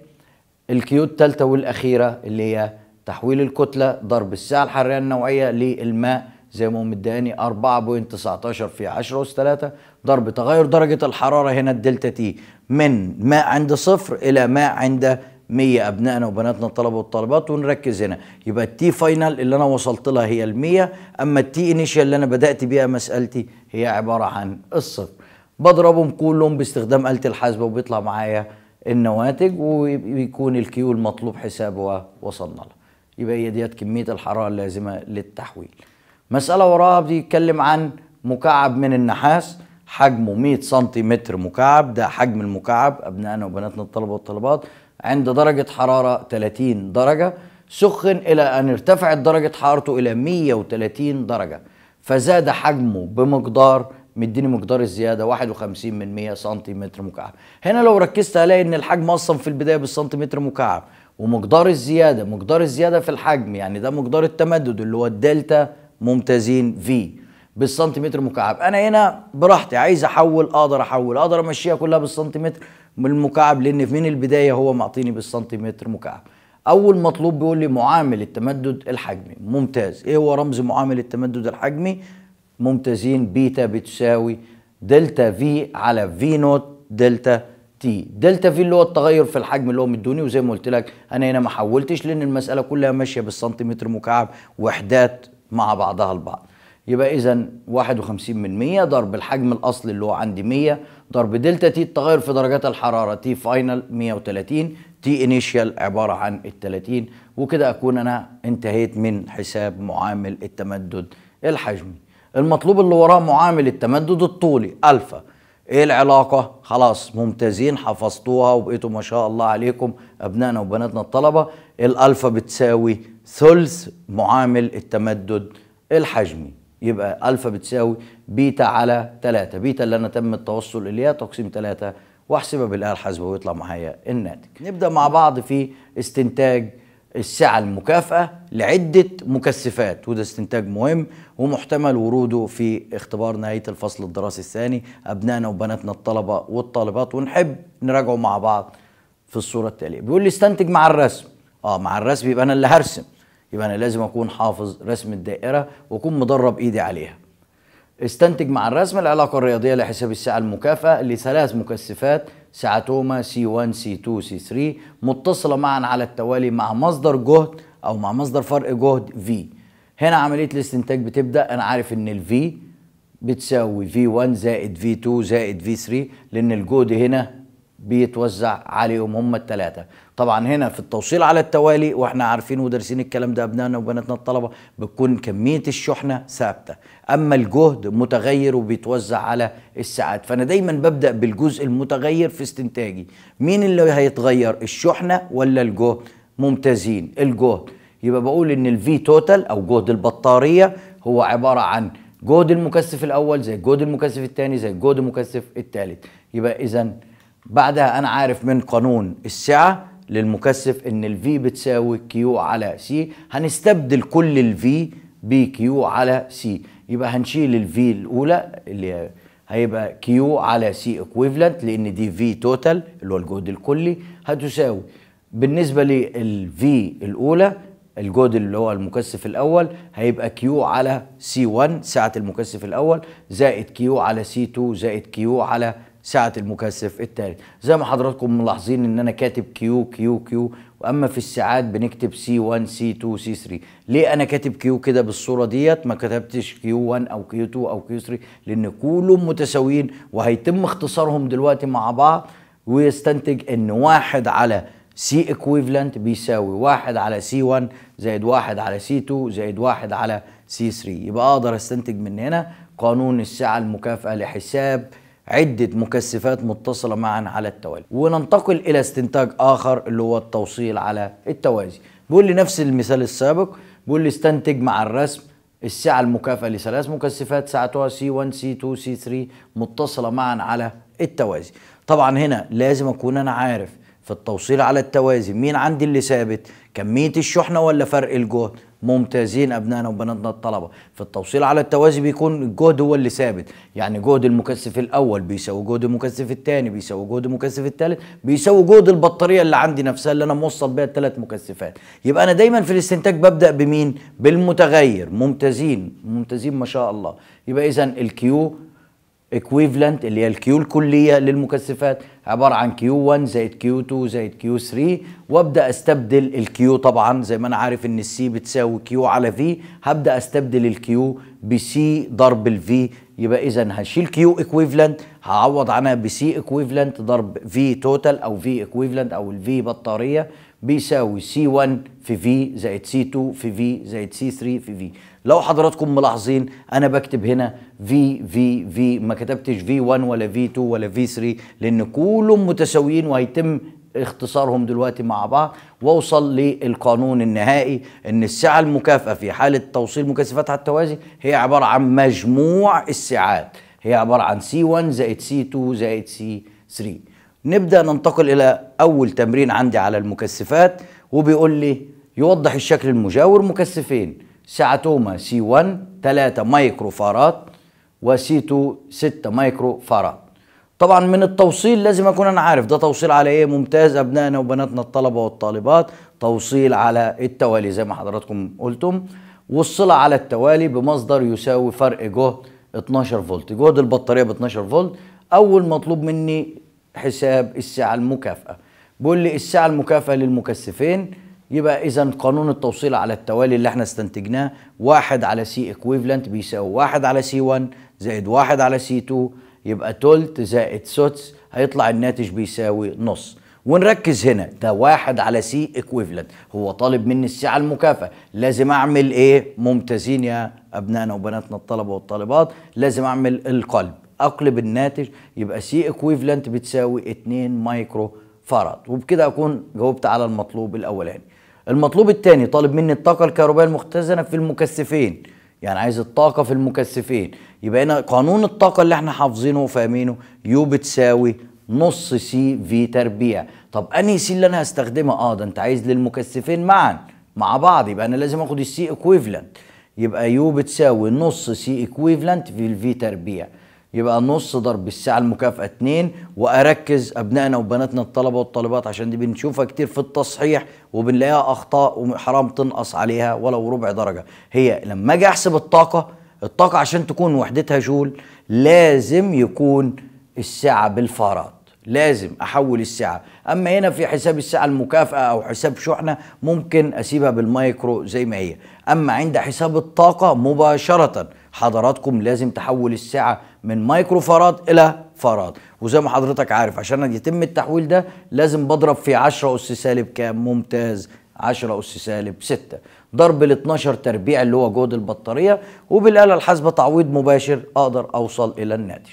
الكيوت الثالثه والاخيره اللي هي تحويل الكتله ضرب السعه الحراريه النوعيه للماء زي ما هو مداني 4.19 في 10 اس 3 ضرب تغير درجه الحراره هنا الدلتا تي من ماء عند صفر الى ماء عند 100 ابنائنا وبناتنا الطلبه والطالبات ونركز هنا يبقى التي فاينل اللي انا وصلت لها هي ال100 اما التي انيشال اللي انا بدات بيها مسالتي هي عباره عن الصفر بضربهم كلهم باستخدام آلة الحاسبة وبيطلع معايا النواتج وبيكون الكيو المطلوب حسابه وصلنا لها يبقى هي ديت كمية الحرارة اللازمة للتحويل مسألة وراها بيتكلم عن مكعب من النحاس حجمه 100 سنتيمتر مكعب ده حجم المكعب أبنائنا وبناتنا الطلبة والطالبات عند درجة حرارة 30 درجة سخن إلى أن ارتفعت درجة حرارته إلى 130 درجة فزاد حجمه بمقدار مديني مقدار الزياده 51 من 100 سنتيمتر مكعب هنا لو ركزت هلاقي ان الحجم اصلا في البدايه بالسنتيمتر مكعب ومقدار الزياده مقدار الزياده في الحجم يعني ده مقدار التمدد اللي هو الدلتا ممتازين في بالسنتيمتر مكعب انا هنا براحتي عايز احول اقدر احول اقدر امشيها كلها بالسنتيمتر من المكعب لان من البدايه هو معطيني بالسنتيمتر مكعب اول مطلوب بيقول لي معامل التمدد الحجمي ممتاز ايه هو رمز معامل التمدد الحجمي ممتازين بيتا بتساوي دلتا في على في نوت دلتا تي دلتا في اللي هو التغير في الحجم اللي هو مدوني وزي ما قلت لك انا هنا ما حولتش لان المساله كلها ماشيه بالسنتيمتر مكعب وحدات مع بعضها البعض يبقى اذا 51 من 100 ضرب الحجم الاصلي اللي هو عندي 100 ضرب دلتا تي التغير في درجات الحرارة تي فاينل 130 تي انيشال عبارة عن ال 30 وكده أكون أنا انتهيت من حساب معامل التمدد الحجمي المطلوب اللي وراه معامل التمدد الطولي ألفا ايه العلاقة؟ خلاص ممتازين حفظتوها وبقيتوا ما شاء الله عليكم أبنائنا وبناتنا الطلبة الألفا بتساوي ثلث معامل التمدد الحجمي يبقى الفا بتساوي بيتا على 3 بيتا اللي انا تم التوصل اليها تقسيم 3 واحسبها بالاله الحاسبه ويطلع معايا الناتج نبدا مع بعض في استنتاج السعة المكافأة لعدة مكثفات وده استنتاج مهم ومحتمل وروده في اختبار نهاية الفصل الدراسي الثاني أبنائنا وبناتنا الطلبة والطالبات ونحب نراجعه مع بعض في الصورة التالية بيقول لي استنتج مع الرسم اه مع الرسم يبقى أنا اللي هرسم يبقى انا لازم اكون حافظ رسم الدائره واكون مدرب ايدي عليها استنتج مع الرسم العلاقه الرياضيه لحساب الساعه المكافاه لثلاث مكثفات ساعتهما سي 1 سي 2 سي 3 متصله معا على التوالي مع مصدر جهد او مع مصدر فرق جهد في هنا عمليه الاستنتاج بتبدا انا عارف ان ال في بتساوي في 1 زائد في 2 زائد في 3 لان الجهد هنا بيتوزع عليهم هم الثلاثه طبعا هنا في التوصيل على التوالي واحنا عارفين ودارسين الكلام ده ابنائنا وبناتنا الطلبه بتكون كميه الشحنه ثابته اما الجهد متغير وبيتوزع على الساعات فانا دايما ببدا بالجزء المتغير في استنتاجي مين اللي هيتغير الشحنه ولا الجهد ممتازين الجهد يبقى بقول ان الفي توتال او جهد البطاريه هو عباره عن جهد المكثف الاول زي جهد المكثف الثاني زي جهد المكثف الثالث يبقى اذا بعدها انا عارف من قانون السعه للمكثف ان الفي بتساوي كيو على سي هنستبدل كل الفي بكيو على سي يبقى هنشيل الفي الاولى اللي هيبقى كيو على سي اكويفلنت لان دي في توتال اللي هو الجهد الكلي هتساوي بالنسبه للفي الاولى الجهد اللي هو المكثف الاول هيبقى كيو على سي 1 سعه المكثف الاول زائد كيو على سي 2 زائد كيو على ساعة المكثف التالت زي ما حضراتكم ملاحظين ان انا كاتب كيو كيو كيو واما في الساعات بنكتب سي 1 سي 2 سي 3 ليه انا كاتب كيو كده بالصوره ديت ما كتبتش كيو 1 او كيو 2 او كيو 3 لان كلهم متساويين وهيتم اختصارهم دلوقتي مع بعض ويستنتج ان واحد على سي اكويفلنت بيساوي واحد على سي 1 زائد واحد على سي 2 زائد واحد على سي 3 يبقى اقدر استنتج من هنا قانون الساعه المكافئه لحساب عدة مكثفات متصلة معا على التوالي وننتقل إلى استنتاج آخر اللي هو التوصيل على التوازي بيقول لي نفس المثال السابق بيقول لي استنتج مع الرسم السعة المكافئة لثلاث مكثفات ساعتها C1 C2 C3 متصلة معا على التوازي طبعا هنا لازم أكون أنا عارف في التوصيل على التوازي مين عندي اللي ثابت كمية الشحنة ولا فرق الجهد ممتازين أبنائنا وبناتنا الطلبة في التوصيل على التوازي بيكون الجهد هو اللي ثابت يعني جهد المكثف الأول بيساوي جهد المكثف الثاني بيساوي جهد المكثف الثالث بيساوي جهد البطارية اللي عندي نفسها اللي أنا موصل بيها الثلاث مكثفات يبقى أنا دايما في الاستنتاج ببدأ بمين بالمتغير ممتازين ممتازين ما شاء الله يبقى إذا الكيو اكويفلنت اللي هي الكيو الكلية للمكثفات عباره عن كيو 1 زائد كيو 2 زائد كيو 3 وابدا استبدل الكيو طبعا زي ما انا عارف ان السي بتساوي كيو على في هبدا استبدل الكيو بسي ضرب الفي يبقى اذا هشيل كيو equivalent هعوض عنها بسي equivalent ضرب في توتال او في equivalent او ال V بطاريه بيساوي سي 1 في في زائد سي 2 في في زائد سي 3 في في لو حضراتكم ملاحظين انا بكتب هنا في في في ما كتبتش في 1 ولا في 2 ولا في 3 لان كلهم متساويين وهيتم اختصارهم دلوقتي مع بعض واوصل للقانون النهائي ان السعه المكافئه في حاله توصيل مكثفات على التوازي هي عباره عن مجموع السعات هي عباره عن سي 1 زائد سي 2 زائد سي 3 نبدا ننتقل الى اول تمرين عندي على المكثفات وبيقول لي يوضح الشكل المجاور مكثفين سعتوما سي 1 3 مايكرو فارات وسي 2 6 مايكرو فارات طبعا من التوصيل لازم اكون انا عارف ده توصيل على ايه ممتاز ابنائنا وبناتنا الطلبه والطالبات توصيل على التوالي زي ما حضراتكم قلتم والصله على التوالي بمصدر يساوي فرق جهد 12 فولت جهد البطاريه ب 12 فولت اول مطلوب مني حساب الساعه المكافاه بيقول لي الساعه المكافاه للمكثفين يبقى اذا قانون التوصيل على التوالي اللي احنا استنتجناه واحد على سي اكويفلنت بيساوي واحد على سي 1 زائد واحد على سي 2 يبقى تلت زائد سدس هيطلع الناتج بيساوي نص ونركز هنا ده واحد على سي اكويفلنت هو طالب مني السعة المكافأة لازم اعمل ايه ممتازين يا ابنائنا وبناتنا الطلبة والطالبات لازم اعمل القلب اقلب الناتج يبقى سي اكويفلنت بتساوي 2 مايكرو فاراد وبكده اكون جاوبت على المطلوب الاولاني المطلوب الثاني طالب مني الطاقه الكهربائيه المختزنه في المكثفين يعني عايز الطاقه في المكثفين يبقى هنا قانون الطاقه اللي احنا حافظينه وفاهمينه يو بتساوي نص سي في تربيع طب انهي سي اللي انا هستخدمها اه ده انت عايز للمكثفين معا مع بعض يبقى انا لازم اخد السي اكويفلنت يبقى يو بتساوي نص سي اكويفلنت في الفي تربيع يبقى نص ضرب الساعة المكافأة 2 وأركز أبنائنا وبناتنا الطلبة والطالبات عشان دي بنشوفها كتير في التصحيح وبنلاقيها أخطاء وحرام تنقص عليها ولو ربع درجة هي لما أجي أحسب الطاقة الطاقة عشان تكون وحدتها جول لازم يكون الساعة بالفارات لازم احول الساعه اما هنا في حساب الساعه المكافاه او حساب شحنه ممكن اسيبها بالمايكرو زي ما هي اما عند حساب الطاقه مباشره حضراتكم لازم تحول الساعه من مايكرو فراد الى فراد وزي ما حضرتك عارف عشان يتم التحويل ده لازم بضرب في 10 اس سالب كام ممتاز 10 اس سالب 6 ضرب ال 12 تربيع اللي هو جهد البطاريه وبالاله الحاسبه تعويض مباشر اقدر اوصل الى الناتج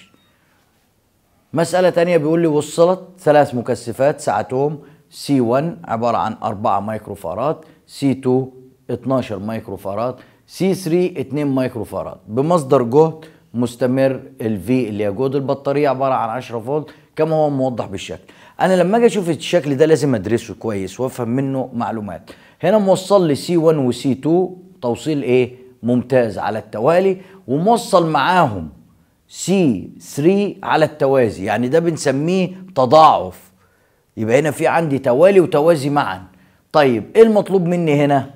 مسألة تانية بيقول لي وصلت ثلاث مكثفات ساعتهم سي 1 عبارة عن 4 مايكرو مايكروفاراد سي 2 12 مايكرو مايكروفاراد سي 3 2 مايكرو مايكروفاراد بمصدر جهد مستمر الفي اللي يقود البطاريه عباره عن 10 فولت كما هو موضح بالشكل انا لما اجي اشوف الشكل ده لازم ادرسه كويس وافهم منه معلومات هنا موصل لي سي 1 وسي 2 توصيل ايه ممتاز على التوالي وموصل معاهم سي 3 على التوازي يعني ده بنسميه تضاعف يبقى هنا في عندي توالي وتوازي معا طيب ايه المطلوب مني هنا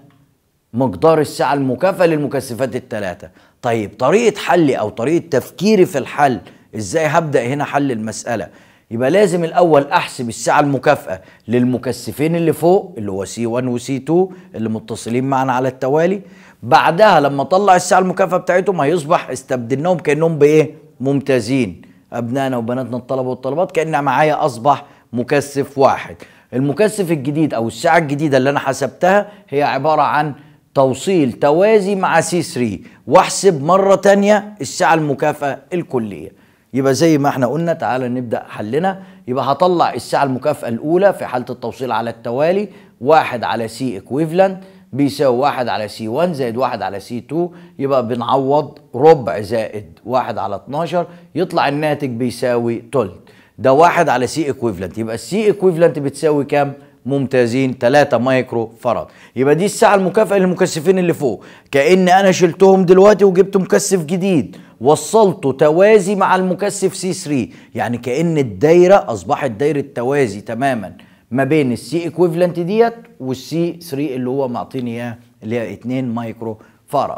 مقدار الساعه المكافاه للمكثفات الثلاثه طيب طريقه حلي او طريقه تفكيري في الحل ازاي هبدا هنا حل المساله يبقى لازم الاول احسب الساعه المكافاه للمكثفين اللي فوق اللي هو سي 1 وسي 2 اللي متصلين معنا على التوالي بعدها لما اطلع الساعه المكافاه بتاعتهم هيصبح استبدلناهم كانهم بايه ممتازين ابنائنا وبناتنا الطلبه والطلبات كان معايا اصبح مكثف واحد المكثف الجديد او الساعه الجديده اللي انا حسبتها هي عباره عن توصيل توازي مع سي 3 واحسب مرة تانية الساعة المكافأة الكلية يبقى زي ما احنا قلنا تعالى نبدأ حلنا يبقى هطلع الساعة المكافأة الأولى في حالة التوصيل على التوالي واحد على سي اكويفلنت بيساوي واحد على سي 1 زائد واحد على سي 2 يبقى بنعوض ربع زائد واحد على 12 يطلع الناتج بيساوي تلت ده واحد على سي اكويفلنت يبقى السي اكويفلنت بتساوي كام؟ ممتازين 3 مايكرو فرد يبقى دي الساعه المكافئه للمكثفين اللي فوق كان انا شلتهم دلوقتي وجبت مكثف جديد وصلته توازي مع المكثف سي 3 يعني كان الدايره اصبحت دايره توازي تماما ما بين السي اكويفلنت ديت والسي 3 اللي هو معطيني اياه اللي هي 2 مايكرو فرد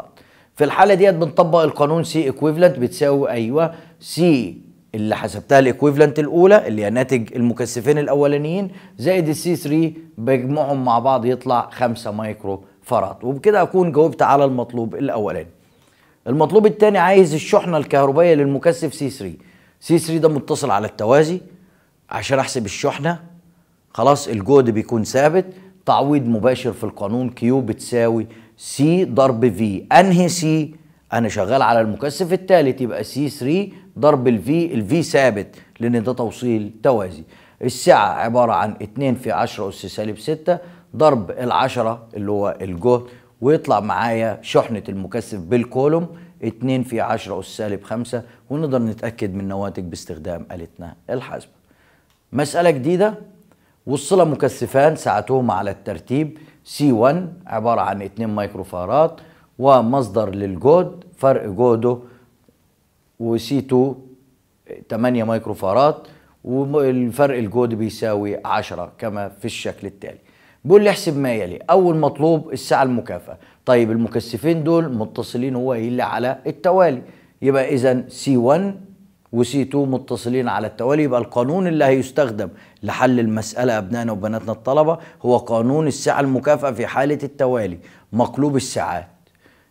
في الحاله ديت بنطبق القانون سي اكويفلنت بتساوي ايوه سي اللي حسبتها الايكويفلنت الاولى اللي هي ناتج المكثفين الاولانيين زائد السي 3 بجمعهم مع بعض يطلع 5 مايكرو فرات وبكده اكون جاوبت على المطلوب الاولاني المطلوب الثاني عايز الشحنه الكهربائيه للمكثف سي 3 سي 3 ده متصل على التوازي عشان احسب الشحنه خلاص الجهد بيكون ثابت تعويض مباشر في القانون كيو بتساوي سي ضرب في انهي سي انا شغال على المكثف الثالث يبقى سي 3 ضرب الفي الفي ثابت لان ده توصيل توازي السعه عباره عن 2 في 10 اس سالب 6 ضرب ال10 اللي هو الجهد ويطلع معايا شحنه المكثف بالكولوم 2 في 10 اس سالب 5 ونقدر نتاكد من نواتج باستخدام آلتنا الحاسبه. مساله جديده وصل مكثفان ساعتهما على الترتيب سي 1 عباره عن 2 مايكروفارات ومصدر للجود فرق جوده وسي 2 8 فارات والفرق الجود بيساوي 10 كما في الشكل التالي بيقول لي احسب ما يلي اول مطلوب الساعه المكافاه طيب المكثفين دول متصلين هو ايه اللي على التوالي يبقى اذا سي 1 وسي 2 متصلين على التوالي يبقى القانون اللي هيستخدم لحل المساله ابنائنا وبناتنا الطلبه هو قانون الساعه المكافاه في حاله التوالي مقلوب الساعات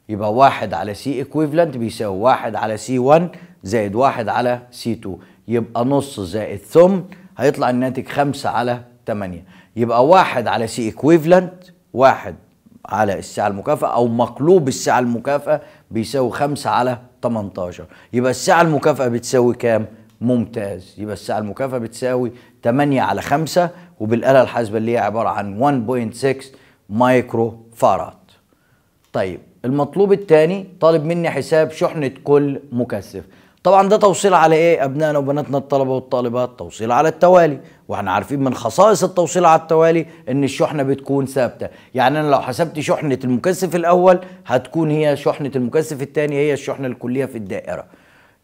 يبقى واحد على سي ايكويفالنت بيساوي واحد على سي 1 زائد واحد على سي 2 يبقى نص زائد ثم هيطلع الناتج خمسة على تمانية يبقى واحد على سي ايكويفالنت واحد على السعة المكافأة أو مقلوب السعة المكافأة بيساوي خمسة على 18 يبقى السعة المكافأة بتساوي كام؟ ممتاز يبقى السعة المكافأة بتساوي 8 على 5 وبالآلة الحاسبة اللي هي عبارة عن 1.6 مايكرو فارات طيب المطلوب الثاني طالب مني حساب شحنة كل مكثف طبعا ده توصيل على ايه ابنائنا وبناتنا الطلبه والطالبات توصيل على التوالي واحنا عارفين من خصائص التوصيل على التوالي ان الشحنه بتكون ثابته يعني انا لو حسبت شحنه المكثف الاول هتكون هي شحنه المكثف الثاني هي الشحنه الكليه في الدائره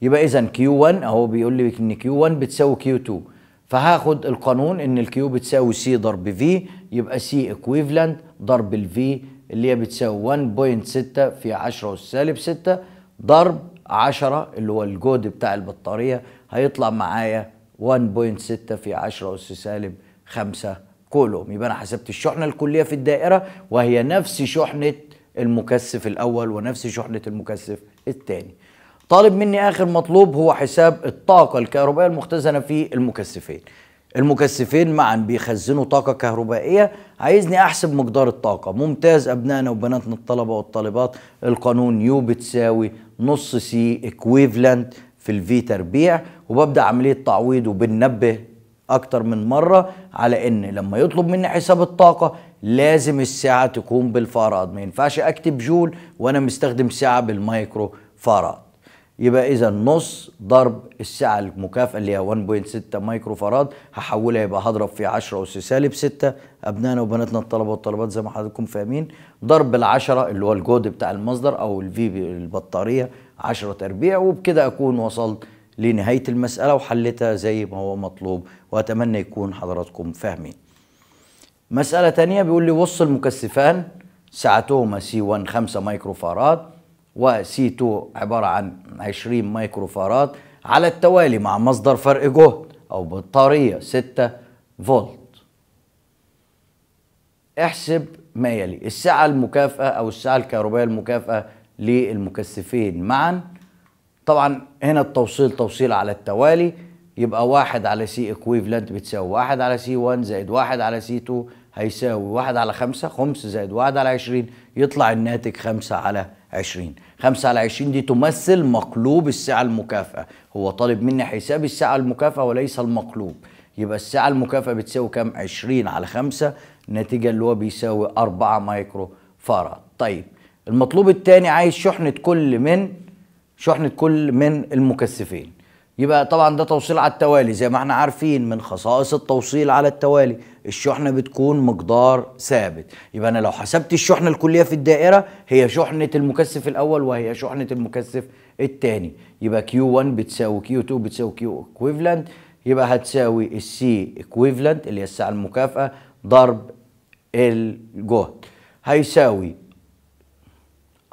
يبقى اذا كيو 1 اهو بيقول لي ان كيو 1 بتساوي كيو 2 فهاخد القانون ان الكيو بتساوي سي ضرب في يبقى سي اكويفلنت ضرب الفي اللي هي بتساوي 1.6 في 10 سالب 6 ضرب 10 اللي هو الجهد بتاع البطارية هيطلع معايا 1.6 في 10 أس سالب 5 كولوم يبقى أنا حسبت الشحنة الكلية في الدائرة وهي نفس شحنة المكثف الأول ونفس شحنة المكثف الثاني طالب مني آخر مطلوب هو حساب الطاقة الكهربائية المختزنة في المكثفين المكثفين معا بيخزنوا طاقة كهربائية عايزني أحسب مقدار الطاقة ممتاز أبنائنا وبناتنا الطلبة والطالبات القانون يو بتساوي نص سي اكويفلنت في الفي تربيع وببدأ عملية تعويض وبنبه أكتر من مرة على إن لما يطلب مني حساب الطاقة لازم الساعة تكون بالفاراد ما ينفعش أكتب جول وأنا مستخدم ساعة بالمايكرو فاراد يبقى اذا نص ضرب السعه المكافئه اللي هي 1.6 مايكرو فراد هحولها يبقى هضرب في 10 اس سالب 6 ابنائنا وبناتنا الطلبه والطلبات زي ما حضراتكم فاهمين ضرب ال10 اللي هو الجود بتاع المصدر او الفي البطاريه 10 تربيع وبكده اكون وصلت لنهايه المساله وحلتها زي ما هو مطلوب واتمنى يكون حضراتكم فاهمين. مساله ثانيه بيقول لي وص المكثفان سعتهما سي 1 5 مايكرو فاراد وسي 2 عبارة عن 20 مايكروفاراد على التوالي مع مصدر فرق جهد أو بطارية 6 فولت احسب ما يلي السعة المكافئة أو السعة الكهربائية المكافئة للمكثفين معا طبعا هنا التوصيل توصيل على التوالي يبقى واحد على سي اكويفلنت بتساوي واحد على سي 1 زائد واحد على سي 2 هيساوي واحد على خمسة خمس زائد واحد على عشرين يطلع الناتج خمسة على 20 5 على 20 دي تمثل مقلوب الساعة المكافأة هو طالب مني حساب الساعة المكافأة وليس المقلوب يبقى الساعة المكافأة بتساوي كام 20 على 5 النتيجة اللي هو بيساوي 4 مايكرو فاراد طيب المطلوب الثاني عايز شحنة كل من شحنة كل من المكثفين يبقى طبعا ده توصيل على التوالي زي ما احنا عارفين من خصائص التوصيل على التوالي الشحنه بتكون مقدار ثابت يبقى انا لو حسبت الشحنه الكليه في الدائره هي شحنه المكثف الاول وهي شحنه المكثف الثاني يبقى Q1 بتساوي Q2 بتساوي Q equivalent يبقى هتساوي السي equivalent اللي هي الساعه المكافاه ضرب الجهد هيساوي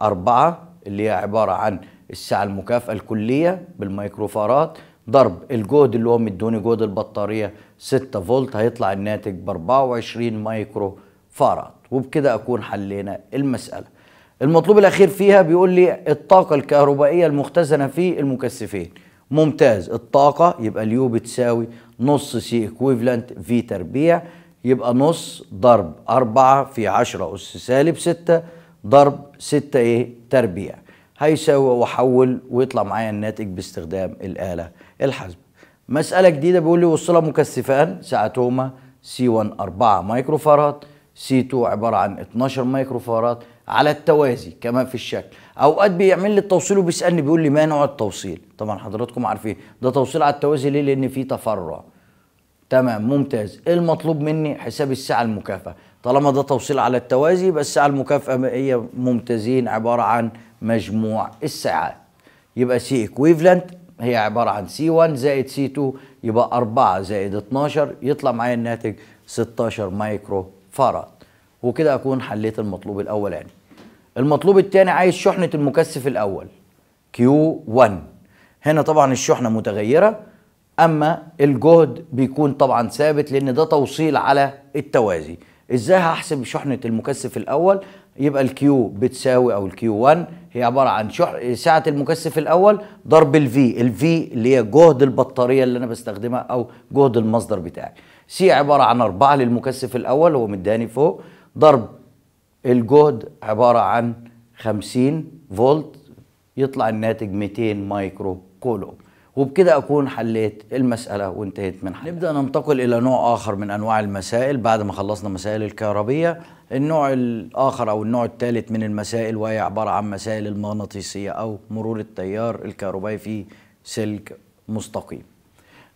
4 اللي هي عباره عن الساعه المكافاه الكليه بالميكروفارات ضرب الجهد اللي هو مدوني جهد البطارية 6 فولت هيطلع الناتج ب 24 مايكرو فاراد وبكده أكون حلينا المسألة المطلوب الأخير فيها بيقول لي الطاقة الكهربائية المختزنة في المكثفين ممتاز الطاقة يبقى اليو بتساوي نص سي اكويفلنت في تربيع يبقى نص ضرب 4 في 10 أس سالب 6 ضرب 6 إيه تربيع هيساوي وأحول ويطلع معايا الناتج باستخدام الآلة الحزم مسألة جديدة بيقول لي وصلة مكثفان ساعتهما سي 1 4 مايكرو فارات سي 2 عبارة عن 12 مايكرو فارات على التوازي كمان في الشكل اوقات بيعمل لي التوصيل وبيسالني بيقول لي ما نوع التوصيل طبعا حضراتكم عارفين ده توصيل على التوازي ليه لان في تفرع تمام ممتاز ايه المطلوب مني حساب الساعه المكافاه طالما ده توصيل على التوازي يبقى الساعه المكافاه هي ممتازين عباره عن مجموع الساعات يبقى سي اكويفلنت هي عبارة عن سي 1 زائد سي 2 يبقى 4 زائد 12 يطلع معايا الناتج 16 مايكرو فاراد وكده أكون حليت المطلوب الأولاني يعني. المطلوب الثاني عايز شحنة المكثف الأول Q1 هنا طبعا الشحنة متغيرة أما الجهد بيكون طبعا ثابت لأن ده توصيل على التوازي إزاي هحسب شحنة المكثف الأول يبقى الكيو بتساوي او الكيو 1 هي عباره عن شح سعه المكثف الاول ضرب الفي الفي اللي هي جهد البطاريه اللي انا بستخدمها او جهد المصدر بتاعي سي عباره عن 4 للمكثف الاول هو مداني فوق ضرب الجهد عباره عن 50 فولت يطلع الناتج 200 مايكرو كولوم وبكده اكون حليت المساله وانتهيت من نبدا ننتقل الى نوع اخر من انواع المسائل بعد ما خلصنا مسائل الكهربيه النوع الاخر او النوع الثالث من المسائل وهي عباره عن مسائل المغناطيسيه او مرور التيار الكهربائي في سلك مستقيم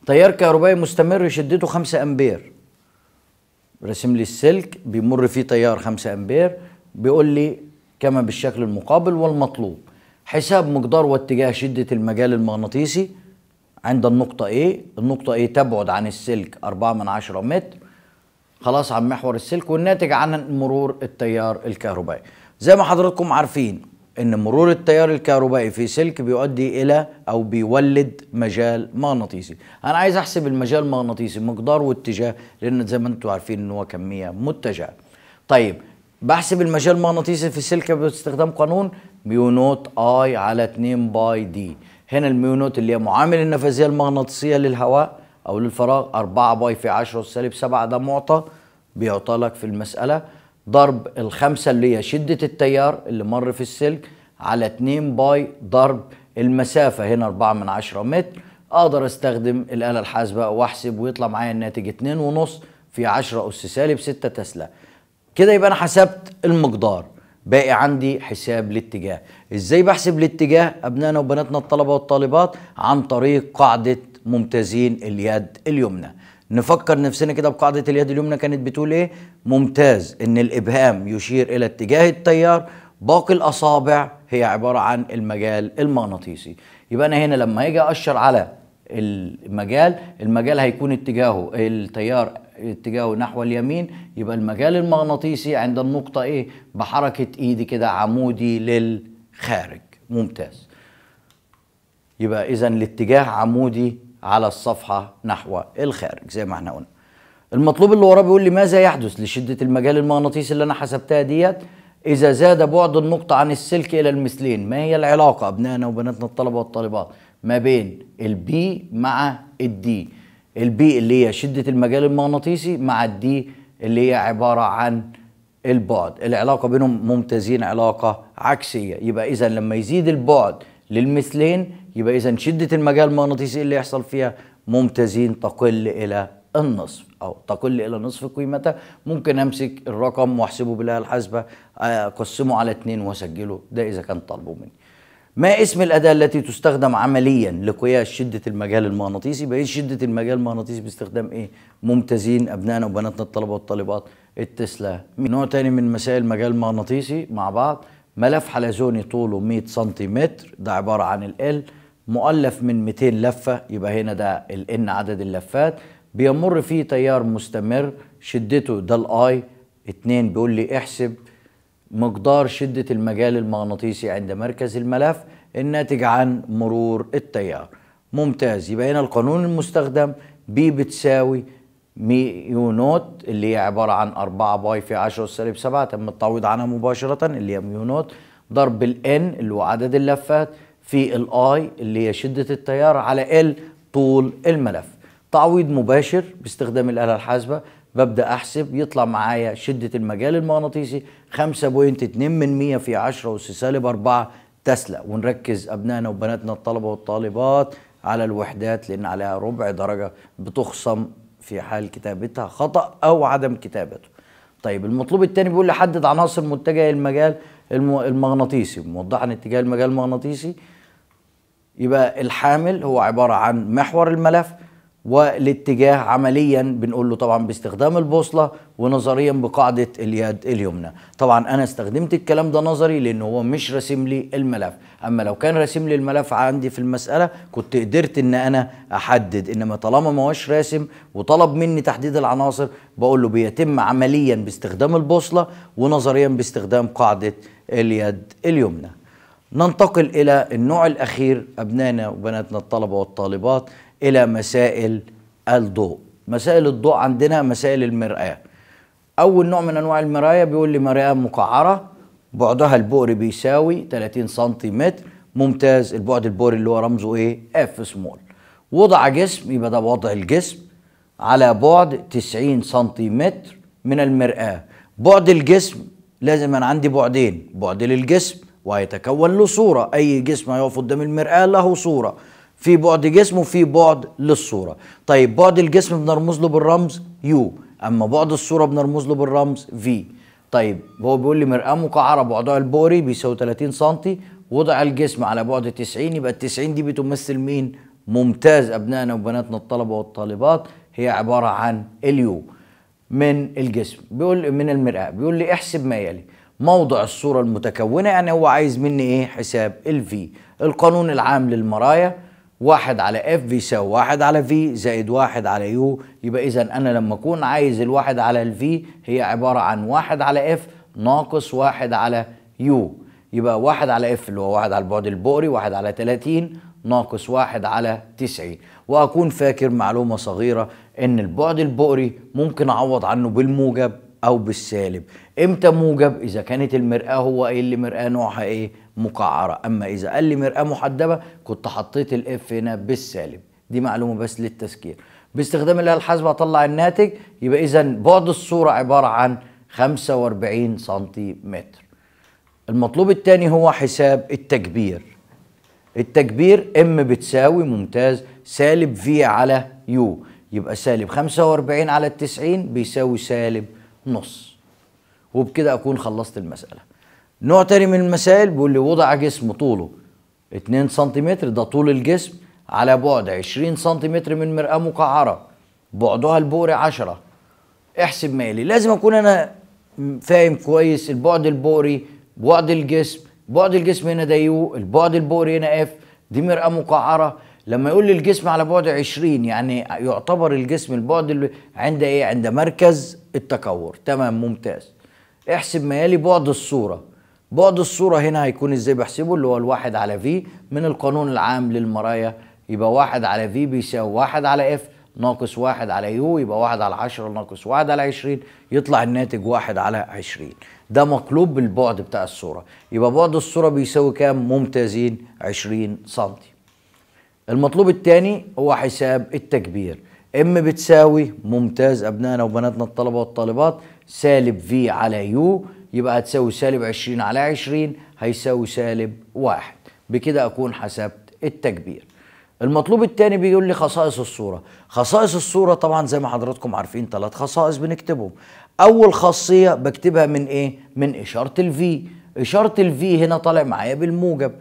تيار كهربائي مستمر شدته 5 امبير رسم لي السلك بيمر فيه تيار 5 امبير بيقول لي كما بالشكل المقابل والمطلوب حساب مقدار واتجاه شده المجال المغناطيسي عند النقطة A النقطة A تبعد عن السلك 4 من عشرة متر خلاص عن محور السلك والناتج عن مرور التيار الكهربائي زي ما حضراتكم عارفين ان مرور التيار الكهربائي في سلك بيؤدي الى او بيولد مجال مغناطيسي انا عايز احسب المجال المغناطيسي مقدار واتجاه لان زي ما انتم عارفين ان هو كميه متجهه طيب بحسب المجال المغناطيسي في السلك باستخدام قانون ميو نوت اي على 2 باي دي هنا الميو نوت اللي هي معامل النفاذيه المغناطيسيه للهواء او للفراغ 4 باي في 10 سالب 7 ده معطى بيعطى لك في المساله ضرب الخمسه اللي هي شده التيار اللي مر في السلك على 2 باي ضرب المسافه هنا 4 من 10 متر اقدر استخدم الاله الحاسبه واحسب ويطلع معايا الناتج 2.5 في 10 اس سالب 6 تسلا كده يبقى انا حسبت المقدار باقي عندي حساب الاتجاه ازاي بحسب الاتجاه ابنائنا وبناتنا الطلبه والطالبات عن طريق قاعده ممتازين اليد اليمنى نفكر نفسنا كده بقاعده اليد اليمنى كانت بتقول ايه ممتاز ان الابهام يشير الى اتجاه التيار باقي الاصابع هي عباره عن المجال المغناطيسي يبقى انا هنا لما اجي اشر على المجال المجال هيكون اتجاهه التيار اتجاهه نحو اليمين يبقى المجال المغناطيسي عند النقطة ايه بحركة ايدي كده عمودي للخارج ممتاز يبقى اذا الاتجاه عمودي على الصفحة نحو الخارج زي ما احنا قلنا المطلوب اللي وراه بيقول لي ماذا يحدث لشدة المجال المغناطيسي اللي انا حسبتها ديت إذا زاد بعد النقطة عن السلك إلى المثلين ما هي العلاقة أبنائنا وبناتنا الطلبة والطالبات ما بين البي مع الدي البي اللي هي شدة المجال المغناطيسي مع الدي اللي هي عبارة عن البعد العلاقة بينهم ممتازين علاقة عكسية يبقى إذا لما يزيد البعد للمثلين يبقى إذا شدة المجال المغناطيسي اللي يحصل فيها ممتازين تقل إلى النصف أو تقل إلى نصف قيمتها ممكن أمسك الرقم وأحسبه بالآلة الحاسبة آه، أقسمه على اتنين وأسجله ده إذا كان طالبه مني ما اسم الأداة التي تستخدم عمليا لقياس شدة المجال المغناطيسي بقيت شدة المجال المغناطيسي باستخدام إيه؟ ممتازين أبنائنا وبناتنا الطلبة والطالبات التسلا نوع تاني من مسائل المجال المغناطيسي مع بعض ملف حلزوني طوله 100 سنتيمتر ده عبارة عن ال مؤلف من 200 لفة يبقى هنا ده ان عدد اللفات بيمر فيه تيار مستمر شدته ده الاي اتنين بيقول لي احسب مقدار شدة المجال المغناطيسي عند مركز الملف الناتج عن مرور التيار ممتاز يبقى هنا القانون المستخدم بي بتساوي ميو نوت اللي هي عبارة عن 4 باي في 10 سالب 7 تم التعويض عنها مباشرة اللي هي ميو نوت ضرب N اللي هو عدد اللفات في I اللي هي شدة التيار على L طول الملف تعويض مباشر باستخدام الآلة الحاسبة ببدا احسب يطلع معايا شده المجال المغناطيسي 5.2 من 100 في 10 اس سالب 4 تسلا ونركز ابنائنا وبناتنا الطلبه والطالبات على الوحدات لان عليها ربع درجه بتخصم في حال كتابتها خطا او عدم كتابته طيب المطلوب الثاني بيقول لي حدد عناصر متجه المجال المغناطيسي موضح ان اتجاه المجال المغناطيسي يبقى الحامل هو عباره عن محور الملف والاتجاه عمليا بنقول له طبعا باستخدام البوصله ونظريا بقاعده اليد اليمنى طبعا انا استخدمت الكلام ده نظري لان هو مش راسم لي الملف اما لو كان راسم لي الملف عندي في المساله كنت قدرت ان انا احدد انما طالما ما هوش راسم وطلب مني تحديد العناصر بقول له بيتم عمليا باستخدام البوصله ونظريا باستخدام قاعده اليد اليمنى ننتقل الى النوع الاخير ابنائنا وبناتنا الطلبه والطالبات الى مسائل الضوء مسائل الضوء عندنا مسائل المرآة اول نوع من انواع المراية بيقول لي مراية مقعرة بعدها البؤر بيساوي 30 سنتيمتر ممتاز البعد البؤري اللي هو رمزه ايه اف سمول وضع جسم يبقى ده وضع الجسم على بعد 90 سنتيمتر من المرآة بعد الجسم لازم انا عندي بعدين بعد للجسم وهيتكون له صورة أي جسم هيقف قدام المرآة له صورة في بعد جسم وفي بعد للصورة طيب بعد الجسم بنرمز له بالرمز يو أما بعد الصورة بنرمز له بالرمز في طيب هو بيقول لي مرآة مقعرة بعدها البوري بيساوي 30 سم وضع الجسم على بعد 90 يبقى ال 90 دي بتمثل مين؟ ممتاز أبنائنا وبناتنا الطلبة والطالبات هي عبارة عن اليو من الجسم بيقول من المرآة بيقول لي احسب ما يلي موضع الصورة المتكونة يعني هو عايز مني ايه حساب الفي القانون العام للمرايا واحد على اف بيساوي واحد على في زائد واحد على يو يبقى اذا انا لما اكون عايز الواحد على الفي هي عباره عن واحد على اف ناقص واحد على يو يبقى واحد على اف اللي هو واحد على البعد البؤري واحد على 30 ناقص واحد على 90 واكون فاكر معلومه صغيره ان البعد البؤري ممكن اعوض عنه بالموجب او بالسالب امتى موجب اذا كانت المراه هو ايه اللي مراه نوعها ايه مقعره اما اذا قال لي مرآه محدبه كنت حطيت الاف هنا بالسالب دي معلومه بس للتذكير باستخدام الاله الحاسبه أطلع الناتج يبقى اذا بعد الصوره عباره عن 45 سنتيمتر المطلوب الثاني هو حساب التكبير التكبير ام بتساوي ممتاز سالب في على يو يبقى سالب 45 على 90 بيساوي سالب نص وبكده اكون خلصت المساله نوع تاني من المسائل بيقول لي وضع جسم طوله 2 سنتيمتر ده طول الجسم على بعد 20 سنتيمتر من مرآة مقعرة بعدها البؤري 10 احسب مالي لازم اكون انا فاهم كويس البعد البؤري بعد الجسم بعد الجسم هنا ده يو البعد البؤري هنا اف دي مرآة مقعرة لما يقول لي الجسم على بعد 20 يعني يعتبر الجسم البعد اللي عند ايه عند مركز التكور تمام ممتاز احسب ما يلي بعد الصوره بعد الصورة هنا هيكون ازاي بحسبه اللي هو الواحد على في من القانون العام للمرايا يبقى واحد على في بيساوي واحد على اف ناقص واحد على يو يبقى واحد على عشرة ناقص واحد على عشرين يطلع الناتج واحد على عشرين ده مقلوب بالبعد بتاع الصورة يبقى بعد الصورة بيساوي كام ممتازين عشرين سنتي المطلوب الثاني هو حساب التكبير ام بتساوي ممتاز ابنائنا وبناتنا الطلبة والطالبات سالب في على يو يبقى هتساوي سالب 20 على 20 هيساوي سالب 1 بكده أكون حسبت التكبير المطلوب التاني بيقول لي خصائص الصورة خصائص الصورة طبعا زي ما حضراتكم عارفين ثلاث خصائص بنكتبهم أول خاصية بكتبها من إيه؟ من إشارة الفي إشارة الفي هنا طالع معايا بالموجب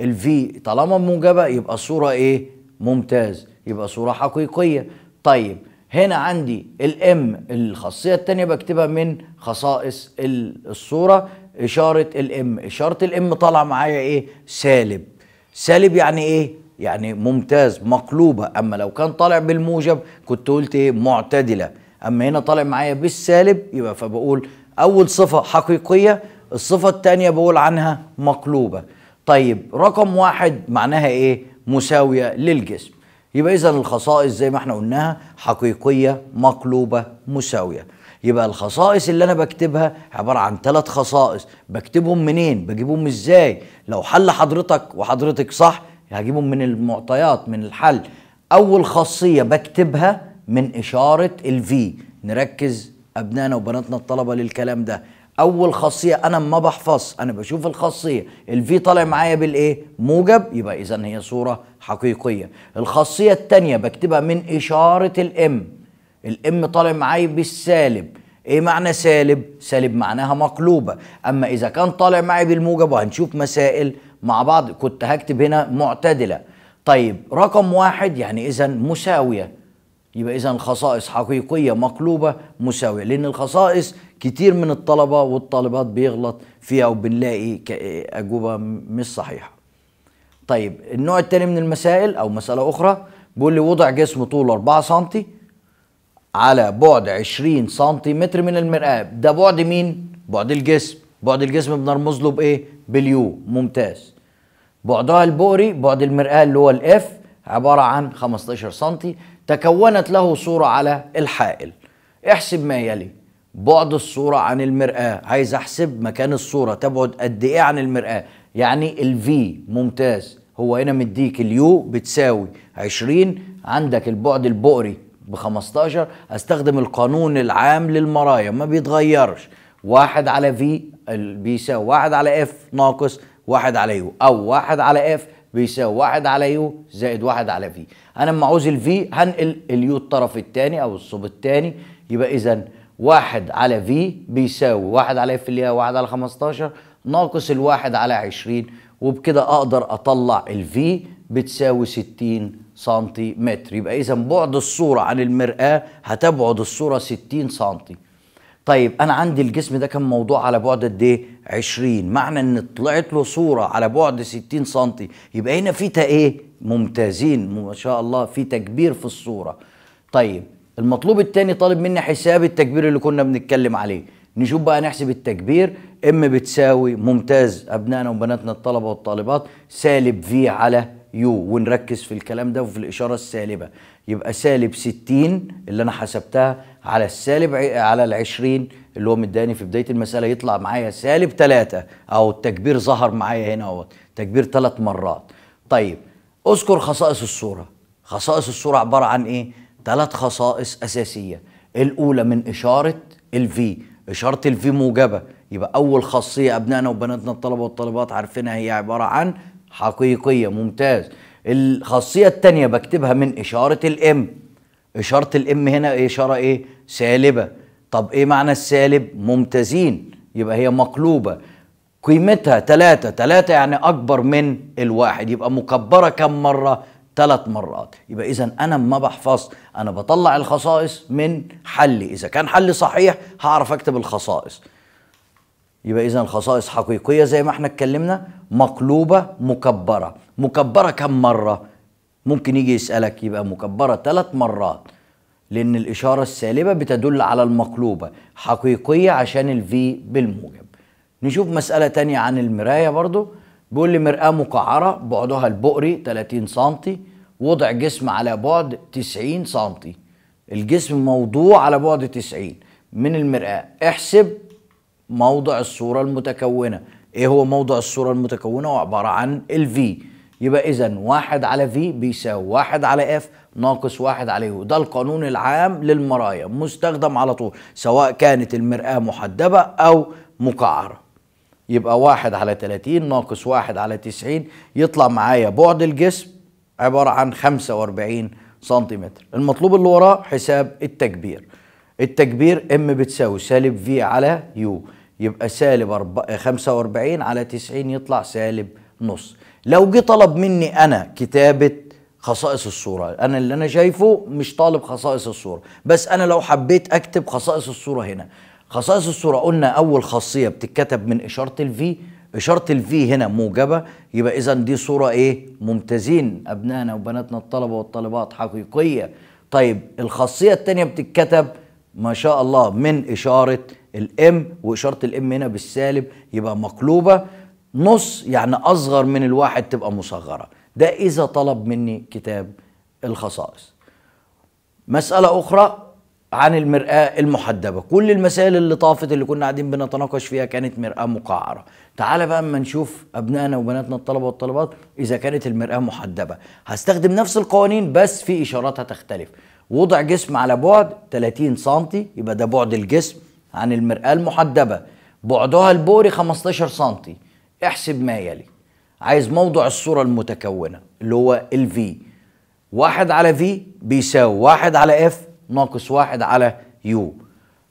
الفي طالما موجبة يبقى الصورة إيه؟ ممتاز يبقى صورة حقيقية طيب هنا عندي الام الخاصيه الثانيه بكتبها من خصائص الصوره اشاره الام اشاره الام طالعه معايا ايه سالب سالب يعني ايه يعني ممتاز مقلوبه اما لو كان طالع بالموجب كنت قلت ايه معتدله اما هنا طالع معايا بالسالب يبقى فبقول اول صفه حقيقيه الصفه الثانيه بقول عنها مقلوبه طيب رقم واحد معناها ايه مساويه للجسم يبقى إذا الخصائص زي ما احنا قلناها حقيقية مقلوبة مساوية يبقى الخصائص اللي أنا بكتبها عبارة عن ثلاث خصائص بكتبهم منين بجيبهم إزاي لو حل حضرتك وحضرتك صح هجيبهم من المعطيات من الحل أول خاصية بكتبها من إشارة الفي نركز أبنائنا وبناتنا الطلبة للكلام ده اول خاصيه انا ما بحفظ انا بشوف الخاصيه الفي طالع معايا بالايه موجب يبقى اذا هي صوره حقيقيه الخاصيه الثانيه بكتبها من اشاره الام الام طالع معايا بالسالب ايه معنى سالب سالب معناها مقلوبه اما اذا كان طالع معايا بالموجب وهنشوف مسائل مع بعض كنت هكتب هنا معتدله طيب رقم واحد يعني اذا مساويه يبقى إذا خصائص حقيقية مقلوبة مساوية لأن الخصائص كتير من الطلبة والطالبات بيغلط فيها وبنلاقي أجوبة مش صحيحة طيب النوع التاني من المسائل أو مسألة أخرى بيقول لي وضع جسم طوله 4 سم على بعد 20 سم من المرآة ده بعد مين؟ بعد الجسم بعد الجسم بنرمز له بإيه؟ باليو ممتاز بعدها البؤري بعد المرآة اللي هو الاف عبارة عن 15 سم تكونت له صورة على الحائل احسب ما يلي بعد الصورة عن المرآة عايز احسب مكان الصورة تبعد قد ايه عن المرآة يعني الفي ممتاز هو هنا مديك اليو بتساوي 20 عندك البعد البؤري ب 15 استخدم القانون العام للمرايا ما بيتغيرش واحد على في بيساوي واحد على اف ناقص واحد على يو او واحد على اف بيساوي واحد على يو زائد واحد على في انا لما عاوز الفي هنقل اليو الطرف الثاني او الصوب الثاني يبقى اذا واحد على في بيساوي واحد على اف اللي هي واحد على 15 ناقص الواحد على 20 وبكده اقدر اطلع الفي بتساوي 60 سنتيمتر يبقى اذا بعد الصوره عن المراه هتبعد الصوره 60 سنتي طيب انا عندي الجسم ده كان موضوع على بعد قد ايه 20 معنى ان طلعت له صوره على بعد 60 سم يبقى هنا فيتا ايه ممتازين ما شاء الله في تكبير في الصوره طيب المطلوب الثاني طالب مني حساب التكبير اللي كنا بنتكلم عليه نشوف بقى نحسب التكبير ام بتساوي ممتاز ابنائنا وبناتنا الطلبه والطالبات سالب في على يو ونركز في الكلام ده وفي الاشاره السالبه يبقى سالب 60 اللي انا حسبتها على السالب على العشرين اللي هو مداني في بدايه المساله يطلع معايا سالب ثلاثة او التكبير ظهر معايا هنا اهو تكبير ثلاث مرات طيب اذكر خصائص الصوره خصائص الصوره عباره عن ايه ثلاث خصائص اساسيه الاولى من اشاره الفي اشاره الفي موجبه يبقى اول خاصيه ابنائنا وبناتنا الطلبه والطالبات عارفينها هي عباره عن حقيقيه ممتاز الخاصيه الثانيه بكتبها من اشاره الام اشاره الام هنا اشاره ايه سالبه طب ايه معنى السالب ممتازين يبقى هي مقلوبه قيمتها تلاتة تلاتة يعني أكبر من الواحد يبقى مكبرة كم مرة ثلاث مرات يبقى إذا أنا ما بحفظ أنا بطلع الخصائص من حلي إذا كان حلي صحيح هعرف أكتب الخصائص يبقى إذا الخصائص حقيقية زي ما احنا اتكلمنا مقلوبة مكبرة مكبرة كم مرة ممكن يجي يسألك يبقى مكبرة ثلاث مرات لأن الإشارة السالبة بتدل على المقلوبة حقيقية عشان الفي بالموجب نشوف مسألة تانية عن المراية برضو بيقول لي مرآة مقعرة بعدها البؤري 30 سنتي وضع جسم على بعد 90 سنتي الجسم موضوع على بعد 90 من المرآة احسب موضع الصورة المتكونة ايه هو موضع الصورة المتكونة وعبارة عن الفي يبقى اذا واحد على في بيساوي واحد على اف ناقص واحد على يو ده القانون العام للمرايا مستخدم على طول سواء كانت المرآة محدبة او مقعرة يبقى واحد على 30 ناقص واحد على 90 يطلع معايا بعد الجسم عبارة عن 45 سنتيمتر المطلوب اللي وراه حساب التكبير التكبير ام بتساوي سالب في على يو يبقى سالب 45 على 90 يطلع سالب نص لو جه طلب مني انا كتابه خصائص الصوره انا اللي انا شايفه مش طالب خصائص الصوره بس انا لو حبيت اكتب خصائص الصوره هنا خصائص الصوره قلنا اول خاصيه بتتكتب من اشاره الفي اشاره الفي هنا موجبه يبقى اذا دي صوره ايه ممتازين ابنائنا وبناتنا الطلبه والطالبات حقيقيه طيب الخاصيه الثانيه بتتكتب ما شاء الله من اشاره الام واشاره الام هنا بالسالب يبقى مقلوبه نص يعني أصغر من الواحد تبقى مصغرة ده إذا طلب مني كتاب الخصائص مسألة أخرى عن المرآة المحدبة كل المسائل اللي طافت اللي كنا قاعدين بنتناقش فيها كانت مرآة مقعرة تعال بقى اما نشوف أبنائنا وبناتنا الطلبة والطلبات إذا كانت المرآة محدبة هستخدم نفس القوانين بس في إشارات هتختلف وضع جسم على بعد 30 سم يبقى ده بعد الجسم عن المرآة المحدبة بعدها البوري 15 سم احسب ما يلي عايز موضع الصورة المتكونة اللي هو ال V واحد على V بيساوي واحد على F ناقص واحد على U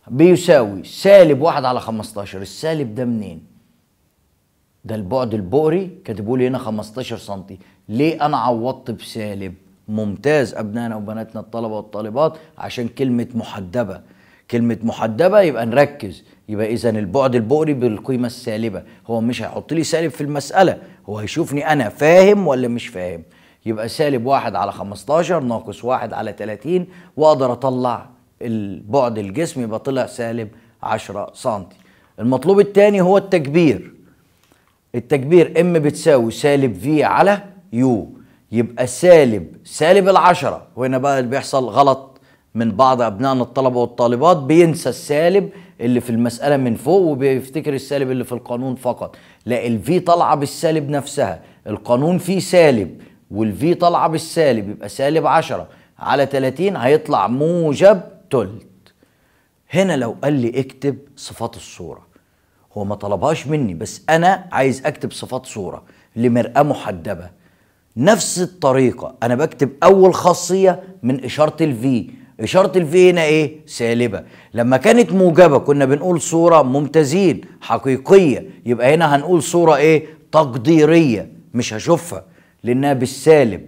بيساوي سالب واحد على 15 السالب ده منين؟ ده البعد البؤري كاتبه لي هنا 15 سنتي ليه أنا عوضت بسالب؟ ممتاز أبنائنا وبناتنا الطلبة والطالبات عشان كلمة محدبة كلمة محدبة يبقى نركز يبقى اذا البعد البؤري بالقيمه السالبه هو مش هيحط لي سالب في المساله هو هيشوفني انا فاهم ولا مش فاهم يبقى سالب واحد على 15 ناقص واحد على 30 واقدر اطلع البعد الجسم يبقى طلع سالب 10 سم المطلوب الثاني هو التكبير التكبير ام بتساوي سالب في على يو يبقى سالب سالب العشرة وهنا بقى اللي بيحصل غلط من بعض أبنائنا الطلبة والطالبات بينسى السالب اللي في المسألة من فوق وبيفتكر السالب اللي في القانون فقط لا الفي طالعة بالسالب نفسها القانون فيه سالب والفي طالعة بالسالب يبقى سالب 10 على 30 هيطلع موجب تلت هنا لو قال لي اكتب صفات الصورة هو ما طلبهاش مني بس أنا عايز أكتب صفات صورة لمرآة محدبة نفس الطريقة أنا بكتب أول خاصية من إشارة الفي إشارة الفي هنا إيه؟ سالبة لما كانت موجبة كنا بنقول صورة ممتازين حقيقية يبقى هنا هنقول صورة إيه؟ تقديرية مش هشوفها لأنها بالسالب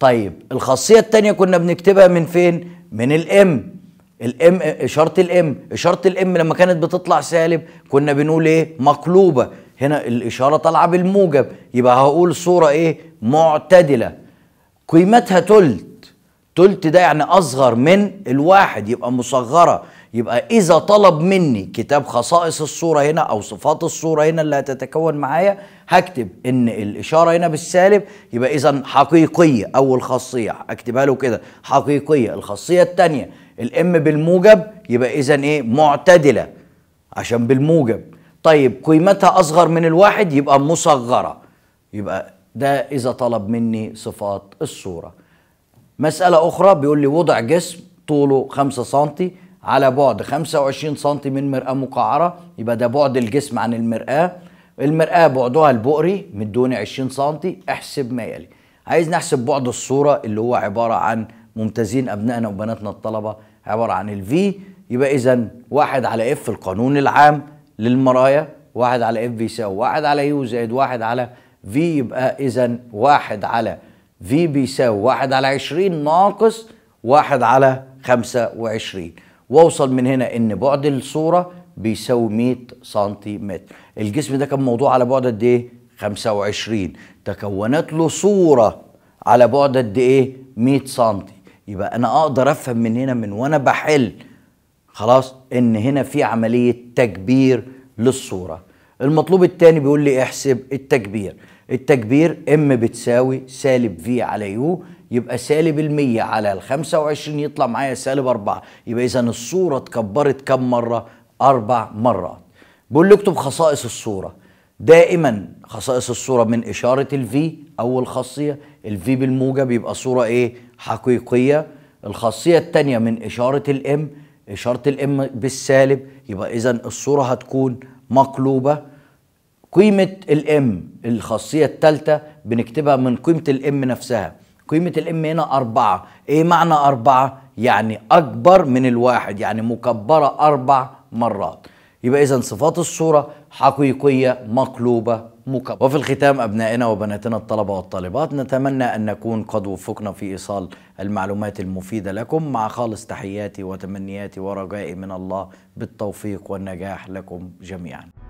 طيب الخاصية التانية كنا بنكتبها من فين؟ من الام الام اشاره الام اشاره الام لما كانت بتطلع سالب كنا بنقول ايه مقلوبه هنا الاشاره طالعه بالموجب يبقى هقول صوره ايه معتدله قيمتها تلت تلت ده يعني أصغر من الواحد يبقى مصغرة يبقى إذا طلب مني كتاب خصائص الصورة هنا أو صفات الصورة هنا اللي هتتكون معايا هكتب إن الإشارة هنا بالسالب يبقى إذا حقيقية أول خاصية أكتبها له كده حقيقية الخاصية الثانية الام بالموجب يبقى إذا إيه معتدلة عشان بالموجب طيب قيمتها أصغر من الواحد يبقى مصغرة يبقى ده إذا طلب مني صفات الصورة مسألة أخرى بيقول لي وضع جسم طوله 5 سم على بعد 25 سم من مرآة مقعرة يبقى ده بعد الجسم عن المرآة المرآة بعدها البؤري مدوني 20 سم احسب ما يلي عايز نحسب بعد الصورة اللي هو عبارة عن ممتازين أبنائنا وبناتنا الطلبة عبارة عن الفي يبقى إذا واحد على اف القانون العام للمرايا واحد على اف بيساوي واحد على يو زائد واحد على في يبقى إذا واحد على في بيساوي 1 على 20 ناقص 1 على 25 واوصل من هنا ان بعد الصورة بيساوي 100 سنتيمتر الجسم ده كان موضوع على بعد قد ايه 25 تكونت له صورة على بعد قد ايه 100 سنتي يبقى انا اقدر افهم من هنا من وانا بحل خلاص ان هنا في عملية تكبير للصورة المطلوب الثاني بيقول لي احسب التكبير التكبير ام بتساوي سالب في على يو يبقى سالب المية على الخمسة وعشرين يطلع معايا سالب أربعة يبقى إذا الصورة اتكبرت كم مرة؟ أربع مرات بقول له اكتب خصائص الصورة دائما خصائص الصورة من إشارة الفي أول خاصية الفي بالموجب يبقى صورة إيه؟ حقيقية الخاصية الثانية من إشارة الإم إشارة الإم بالسالب يبقى إذا الصورة هتكون مقلوبة قيمة الام الخاصية الثالثة بنكتبها من قيمة الام نفسها قيمة الام هنا أربعة ايه معنى أربعة؟ يعني أكبر من الواحد يعني مكبرة أربع مرات يبقى إذا صفات الصورة حقيقية مقلوبة مكبرة وفي الختام أبنائنا وبناتنا الطلبة والطالبات نتمنى أن نكون قد وفقنا في إيصال المعلومات المفيدة لكم مع خالص تحياتي وتمنياتي ورجائي من الله بالتوفيق والنجاح لكم جميعاً